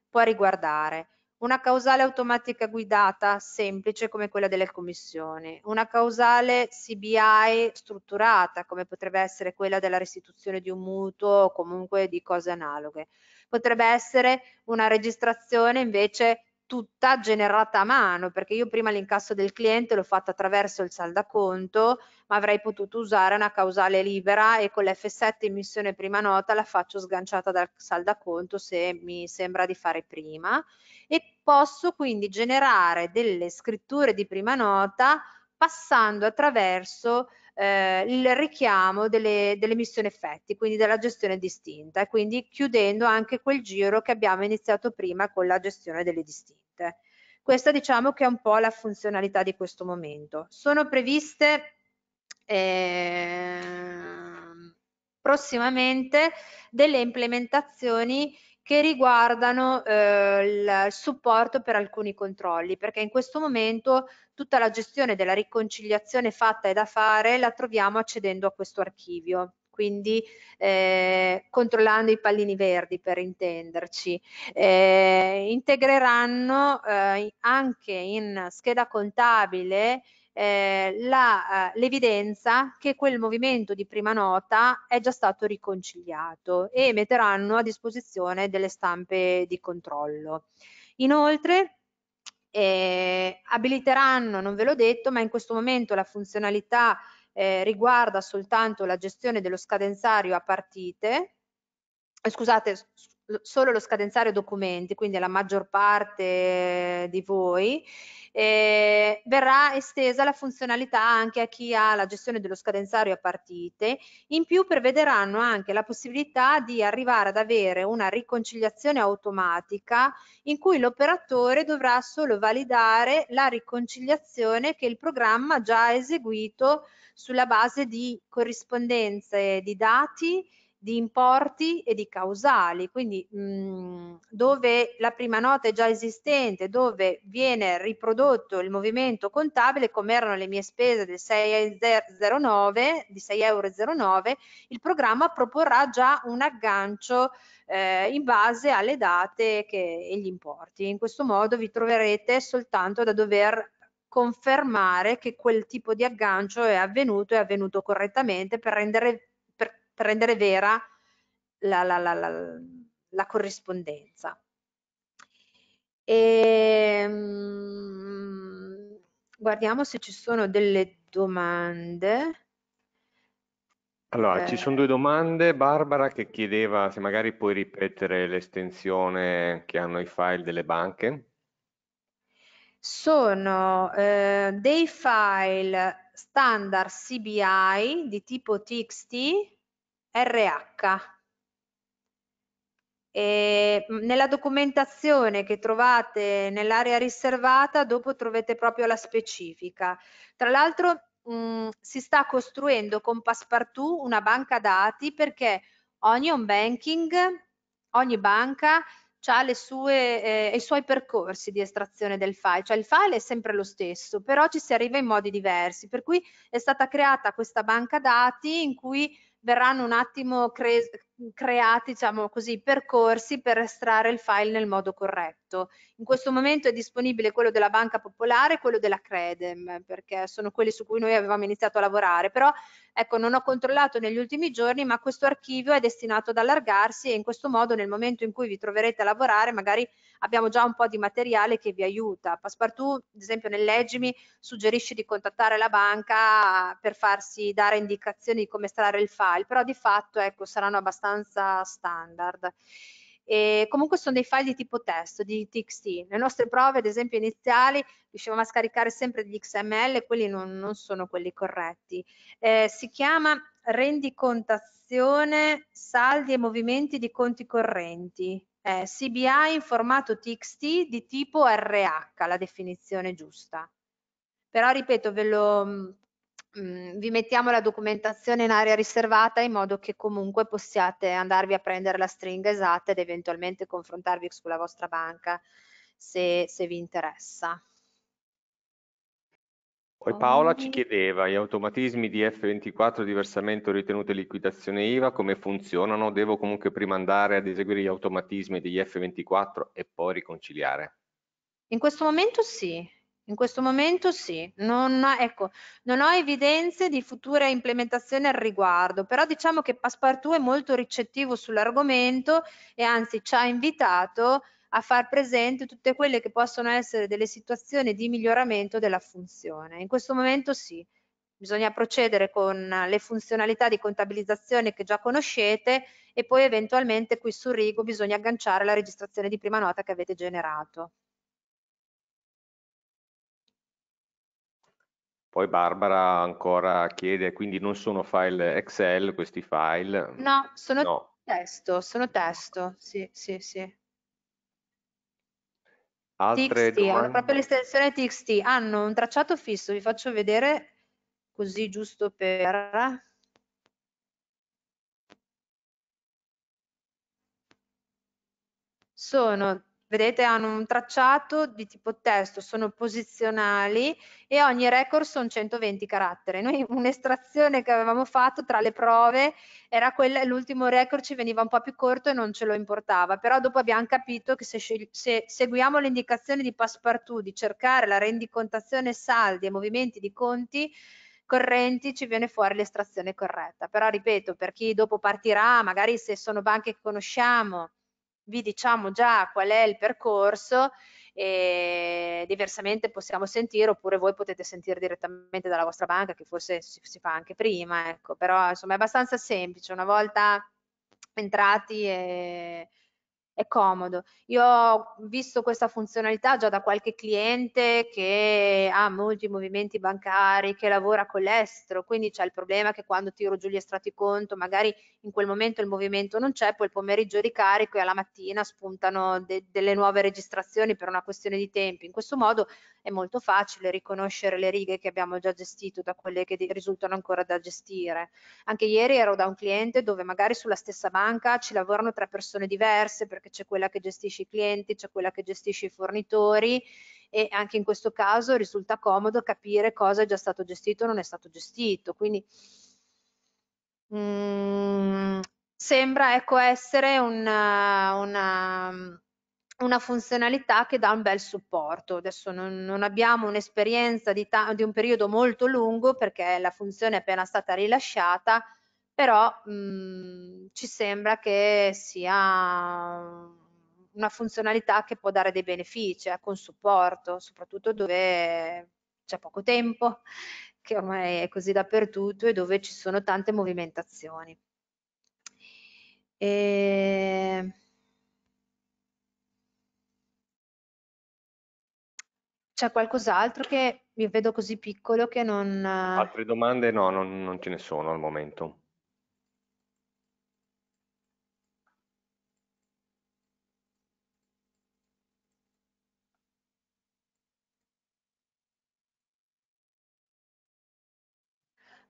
può riguardare una causale automatica guidata semplice come quella delle commissioni, una causale CBI strutturata come potrebbe essere quella della restituzione di un mutuo o comunque di cose analoghe, potrebbe essere una registrazione invece tutta generata a mano, perché io prima l'incasso del cliente l'ho fatto attraverso il saldaconto, ma avrei potuto usare una causale libera e con l'F7 emissione prima nota la faccio sganciata dal saldaconto se mi sembra di fare prima e posso quindi generare delle scritture di prima nota passando attraverso eh, il richiamo delle, delle missioni effetti, quindi della gestione distinta e quindi chiudendo anche quel giro che abbiamo iniziato prima con la gestione delle distinte. Questa diciamo che è un po' la funzionalità di questo momento. Sono previste eh, prossimamente delle implementazioni che riguardano eh, il supporto per alcuni controlli, perché in questo momento tutta la gestione della riconciliazione fatta e da fare la troviamo accedendo a questo archivio quindi eh, controllando i pallini verdi per intenderci. Eh, integreranno eh, anche in scheda contabile eh, eh, l'evidenza che quel movimento di prima nota è già stato riconciliato e metteranno a disposizione delle stampe di controllo. Inoltre eh, abiliteranno, non ve l'ho detto, ma in questo momento la funzionalità eh, riguarda soltanto la gestione dello scadenzario a partite, eh, scusate, solo lo scadenzario documenti, quindi la maggior parte di voi, eh, verrà estesa la funzionalità anche a chi ha la gestione dello scadenzario a partite, in più prevederanno anche la possibilità di arrivare ad avere una riconciliazione automatica in cui l'operatore dovrà solo validare la riconciliazione che il programma ha eseguito sulla base di corrispondenze di dati di importi e di causali, quindi mh, mhmm, dove la prima nota è già esistente, dove viene riprodotto il movimento contabile, come erano le mie spese del 6,09, di 6,09 euro, il programma proporrà già un aggancio eh, in base alle date che, e gli importi. In questo modo vi troverete soltanto da dover confermare che quel tipo di aggancio è avvenuto, e è avvenuto correttamente per rendere per rendere vera la, la, la, la corrispondenza. E, ehm, guardiamo se ci sono delle domande. Allora, ci sono eh. due domande. Barbara che chiedeva se magari puoi ripetere l'estensione che hanno i file delle banche. Sono eh, dei file standard CBI di tipo TXT RH. E mm, nella documentazione che trovate nell'area riservata dopo trovate proprio la specifica. Tra l'altro mm, si sta costruendo con Passepartout una banca dati perché ogni on banking, ogni banca ha sue, eh, i suoi percorsi di estrazione del file, cioè il file è sempre lo stesso, però ci si arriva in modi diversi, per cui è stata creata questa banca dati in cui verranno un attimo cre- creati, diciamo così, percorsi per estrarre il file nel modo corretto. In questo momento è disponibile quello della Banca Popolare e quello della Credem, perché sono quelli su cui noi avevamo iniziato a lavorare, però ecco, non ho controllato negli ultimi giorni, ma questo archivio è destinato ad allargarsi e in questo modo nel momento in cui vi troverete a lavorare, magari abbiamo già un po' di materiale che vi aiuta. Passepartout, ad esempio nel Leggimi, suggerisce di contattare la banca per farsi dare indicazioni di come estrarre il file, però di fatto ecco, saranno abbastanza abbastanza standard. E comunque sono dei file di tipo testo, di txt. Le nostre prove, ad esempio, iniziali riuscivamo a scaricare sempre degli XML, quelli non, non sono quelli corretti. Eh, si chiama rendicontazione saldi e movimenti di conti correnti. Eh, CBI in formato txt di tipo RH, la definizione giusta. Però ripeto, ve lo, mh, mhmm, vi mettiamo la documentazione in area riservata in modo che comunque possiate andarvi a prendere la stringa esatta ed eventualmente confrontarvi sulla vostra banca se, se vi interessa. Poi Paola ci chiedeva gli automatismi di F24 di versamento ritenuto liquidazione IVA come funzionano? Devo comunque prima andare ad eseguire gli automatismi degli F24 e poi riconciliare? In questo momento sì, in questo momento sì, non, ecco, non ho evidenze di future implementazioni al riguardo, però diciamo che Passepartout è molto ricettivo sull'argomento e anzi ci ha invitato a far presente tutte quelle che possono essere delle situazioni di miglioramento della funzione. In questo momento sì, bisogna procedere con le funzionalità di contabilizzazione che già conoscete e poi eventualmente qui su rigo bisogna agganciare la registrazione di prima nota che avete generato. Poi Barbara ancora chiede, quindi non sono file Excel questi file? No, sono no. testo, sono testo, sì, sì, sì. Altre TXT, hanno proprio l'estensione TXT, hanno un tracciato fisso, vi faccio vedere così giusto per... Sono Vedete hanno un tracciato di tipo testo, sono posizionali e ogni record sono 120 caratteri. Noi un'estrazione che avevamo fatto tra le prove era quella, l'ultimo record ci veniva un po' più corto e non ce lo importava, però dopo abbiamo capito che se, se seguiamo le indicazioni di Passepartout di cercare la rendicontazione saldi e movimenti di conti, correnti ci viene fuori l'estrazione corretta. Però ripeto, per chi dopo partirà, magari se sono banche che conosciamo, vi diciamo già qual è il percorso e diversamente possiamo sentire oppure voi potete sentire direttamente dalla vostra banca che forse si, si fa anche prima ecco però insomma è abbastanza semplice una volta entrati e è comodo. Io ho visto questa funzionalità già da qualche cliente che ha molti movimenti bancari, che lavora con l'estero, quindi c'è il problema che quando tiro giù gli estratti conto, magari in quel momento il movimento non c'è, poi il pomeriggio ricarico e alla mattina spuntano de delle nuove registrazioni per una questione di tempi. In questo modo è molto facile riconoscere le righe che abbiamo già gestito da quelle che risultano ancora da gestire. Anche ieri ero da un cliente dove magari sulla stessa banca ci lavorano tre persone diverse perché perché c'è quella che gestisce i clienti, c'è quella che gestisce i fornitori e anche in questo caso risulta comodo capire cosa è già stato gestito o non è stato gestito. Quindi mh, mm, sembra ecco, essere una, una una funzionalità che dà un bel supporto. Adesso non, non abbiamo un'esperienza di, di, un periodo molto lungo perché la funzione è appena stata rilasciata, però mh, mhmm, ci sembra che sia una funzionalità che può dare dei benefici eh, con supporto, soprattutto dove c'è poco tempo, [laughs] che ormai è così dappertutto e dove ci sono tante movimentazioni. E... Ehm, c'è qualcos'altro che mi vedo così piccolo che non... Eh, Altre domande? No, non, non ce ne sono al momento.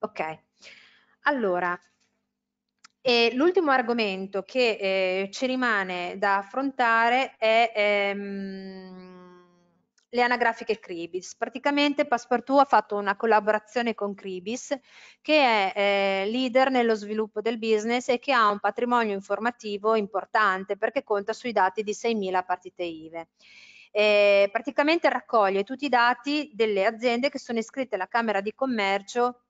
Ok, allora, l'ultimo argomento che eh, ci rimane da affrontare è ehm, le anagrafiche Cribis. Praticamente Passepartout ha fatto una collaborazione con Cribis che è eh, leader nello sviluppo del business e che ha un patrimonio informativo importante perché conta sui dati di 6.000 partite IVE. Eh, praticamente raccoglie tutti i dati delle aziende che sono iscritte alla Camera di Commercio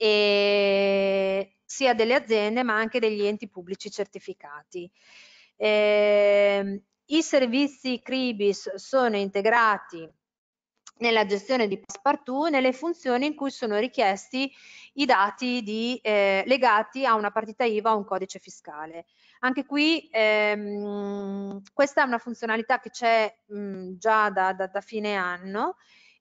e sia delle aziende ma anche degli enti pubblici certificati. Eh, I servizi CRIBIS sono integrati nella gestione di Passepartout nelle funzioni in cui sono richiesti i dati di, eh, legati a una partita IVA o un codice fiscale. Anche qui ehm, questa è una funzionalità che c'è già da, da, da fine anno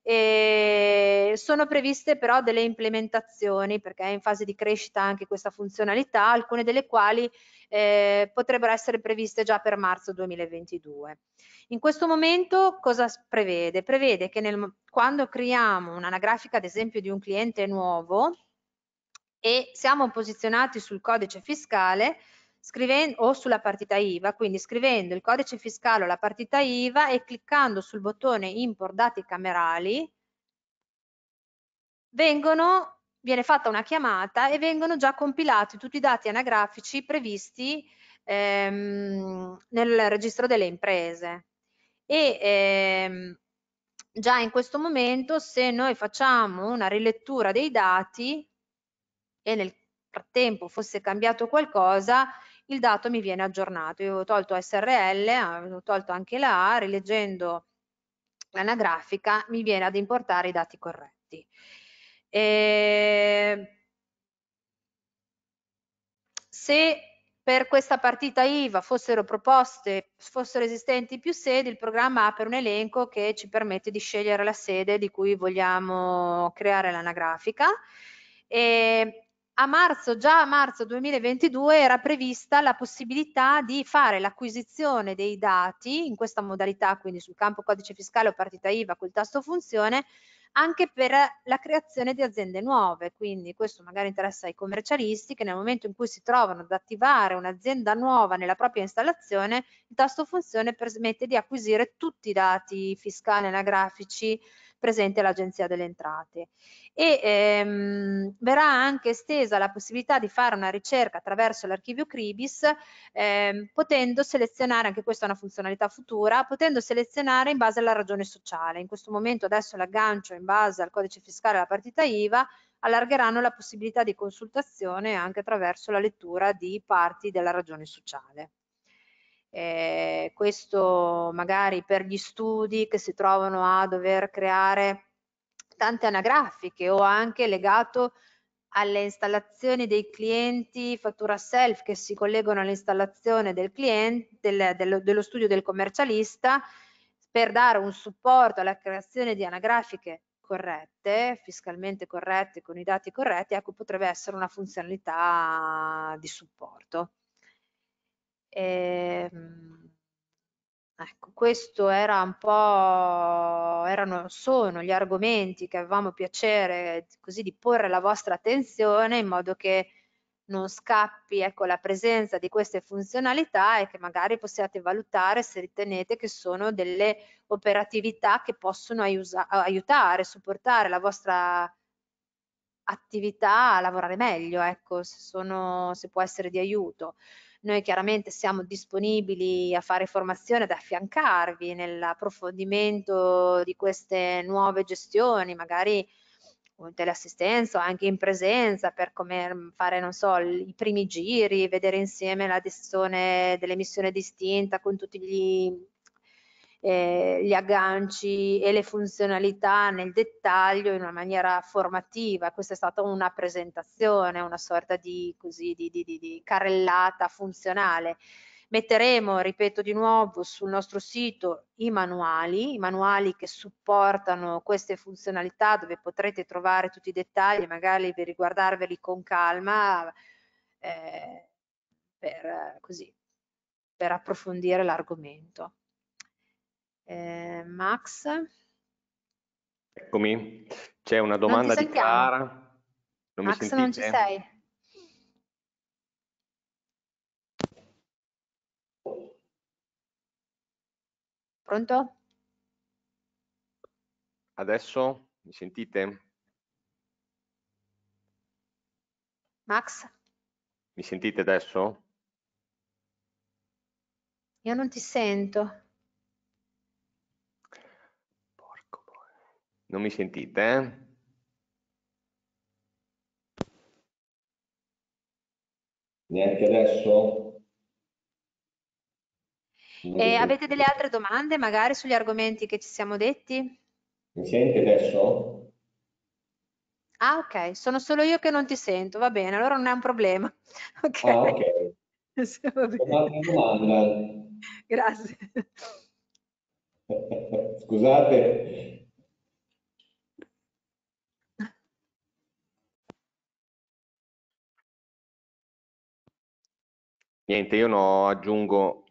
e sono previste però delle implementazioni perché è in fase di crescita anche questa funzionalità, alcune delle quali eh, potrebbero essere previste già per marzo 2022. In questo momento cosa prevede? Prevede che nel, quando creiamo un'anagrafica ad esempio di un cliente nuovo e siamo posizionati sul codice fiscale, scrivendo, o sulla partita IVA, quindi scrivendo il codice fiscale o la partita IVA e cliccando sul bottone import dati camerali vengono, viene fatta una chiamata e vengono già compilati tutti i dati anagrafici previsti ehm, nel registro delle imprese. E ehm, già in questo momento se noi facciamo una rilettura dei dati e nel frattempo fosse cambiato qualcosa, il dato mi viene aggiornato. Io ho tolto SRL, eh, ho tolto anche la A, rileggendo l'anagrafica mi viene ad importare i dati corretti. E... Ehm, se per questa partita IVA fossero proposte, fossero esistenti più sedi, il programma apre un elenco che ci permette di scegliere la sede di cui vogliamo creare l'anagrafica e ehm, a marzo, già a marzo 2022 era prevista la possibilità di fare l'acquisizione dei dati in questa modalità, quindi sul campo codice fiscale o partita IVA col tasto funzione, anche per la creazione di aziende nuove, quindi questo magari interessa ai commercialisti che nel momento in cui si trovano ad attivare un'azienda nuova nella propria installazione, il tasto funzione permette di acquisire tutti i dati fiscali e anagrafici presente l'Agenzia delle Entrate. E ehm, verrà anche estesa la possibilità di fare una ricerca attraverso l'archivio Cribis, ehm, potendo selezionare, anche questa è una funzionalità futura, potendo selezionare in base alla ragione sociale. In questo momento adesso l'aggancio in base al codice fiscale alla partita IVA, allargheranno la possibilità di consultazione anche attraverso la lettura di parti della ragione sociale. Eh, questo magari per gli studi che si trovano a dover creare tante anagrafiche o anche legato alle installazioni dei clienti fattura self che si collegano all'installazione del cliente, del, dello, dello studio del commercialista per dare un supporto alla creazione di anagrafiche corrette, fiscalmente corrette, con i dati corretti, ecco potrebbe essere una funzionalità di supporto. E, ehm, ecco, questo era un po', erano, sono gli argomenti che avevamo piacere così di porre la vostra attenzione in modo che non scappi ecco, la presenza di queste funzionalità e che magari possiate valutare se ritenete che sono delle operatività che possono aiutare, supportare la vostra attività a lavorare meglio, ecco, se, sono, se può essere di aiuto. Noi chiaramente siamo disponibili a fare formazione, ad affiancarvi nell'approfondimento di queste nuove gestioni, magari con teleassistenza o anche in presenza per come mm, fare, non so, i primi giri, vedere insieme la gestione dell'emissione distinta con tutti gli eh, gli agganci e le funzionalità nel dettaglio in una maniera formativa. Questa è stata una presentazione, una sorta di, così, di, di, di carrellata funzionale. Metteremo, ripeto di nuovo, sul nostro sito i manuali, i manuali che supportano queste funzionalità dove potrete trovare tutti i dettagli, magari per riguardarveli con calma, eh, per, così, per approfondire l'argomento. Eh, Max? Eccomi, c'è una domanda di Chiara. Non Max non ci sei? Pronto? Adesso mi sentite? Max? Mi sentite adesso? Io non ti sento. Non mi sentite? Eh? Neanche adesso? Eh, avete delle altre domande magari sugli argomenti che ci siamo detti? Mi senti adesso? Ah ok, sono solo io che non ti sento, va bene, allora non è un problema. [laughs] Ok. Ah, okay. sì, Grazie. [laughs] Scusate, Niente, io no, aggiungo...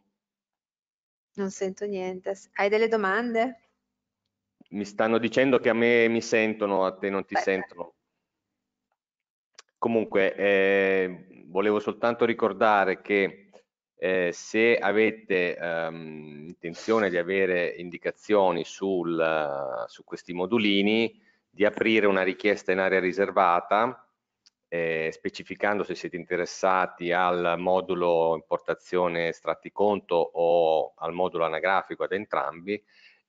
Non sento niente. Hai delle domande? Mi stanno dicendo che a me mi sentono, a te non ti Beh. sentono. Comunque, eh, volevo soltanto ricordare che eh, se avete ehm, intenzione di avere indicazioni sul, uh, su questi modulini, di aprire una richiesta in area riservata eh, specificando se siete interessati al modulo importazione estratti conto o al modulo anagrafico ad entrambi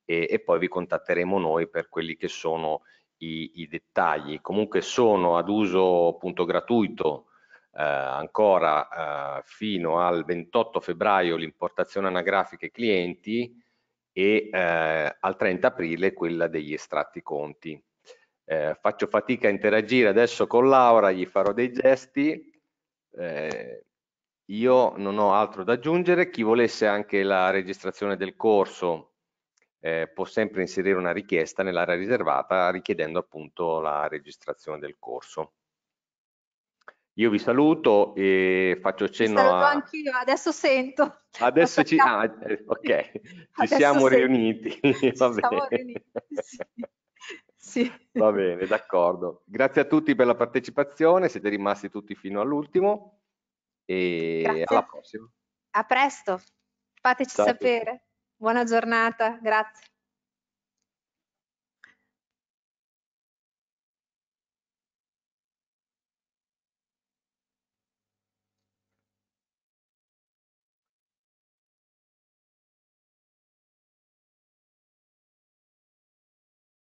e, e poi vi contatteremo noi per quelli che sono i, i dettagli. Comunque sono ad uso appunto gratuito eh, ancora eh, fino al 28 febbraio l'importazione anagrafica ai clienti e eh, al 30 aprile quella degli estratti conti eh, faccio fatica a interagire adesso con Laura, gli farò dei gesti, eh, io non ho altro da aggiungere, chi volesse anche la registrazione del corso eh, può sempre inserire una richiesta nell'area riservata richiedendo appunto la registrazione del corso. Io vi saluto e faccio cenno a... anch'io, adesso sento. Adesso ci... Ah, eh, ok, ci adesso siamo sento. riuniti. [laughs] Ci Va siamo bene. riuniti, sì. Sì. Va bene, d'accordo. Grazie a tutti per la partecipazione, siete rimasti tutti fino all'ultimo e Grazie. alla prossima. A presto, fateci Ciao sapere. Buona giornata, grazie.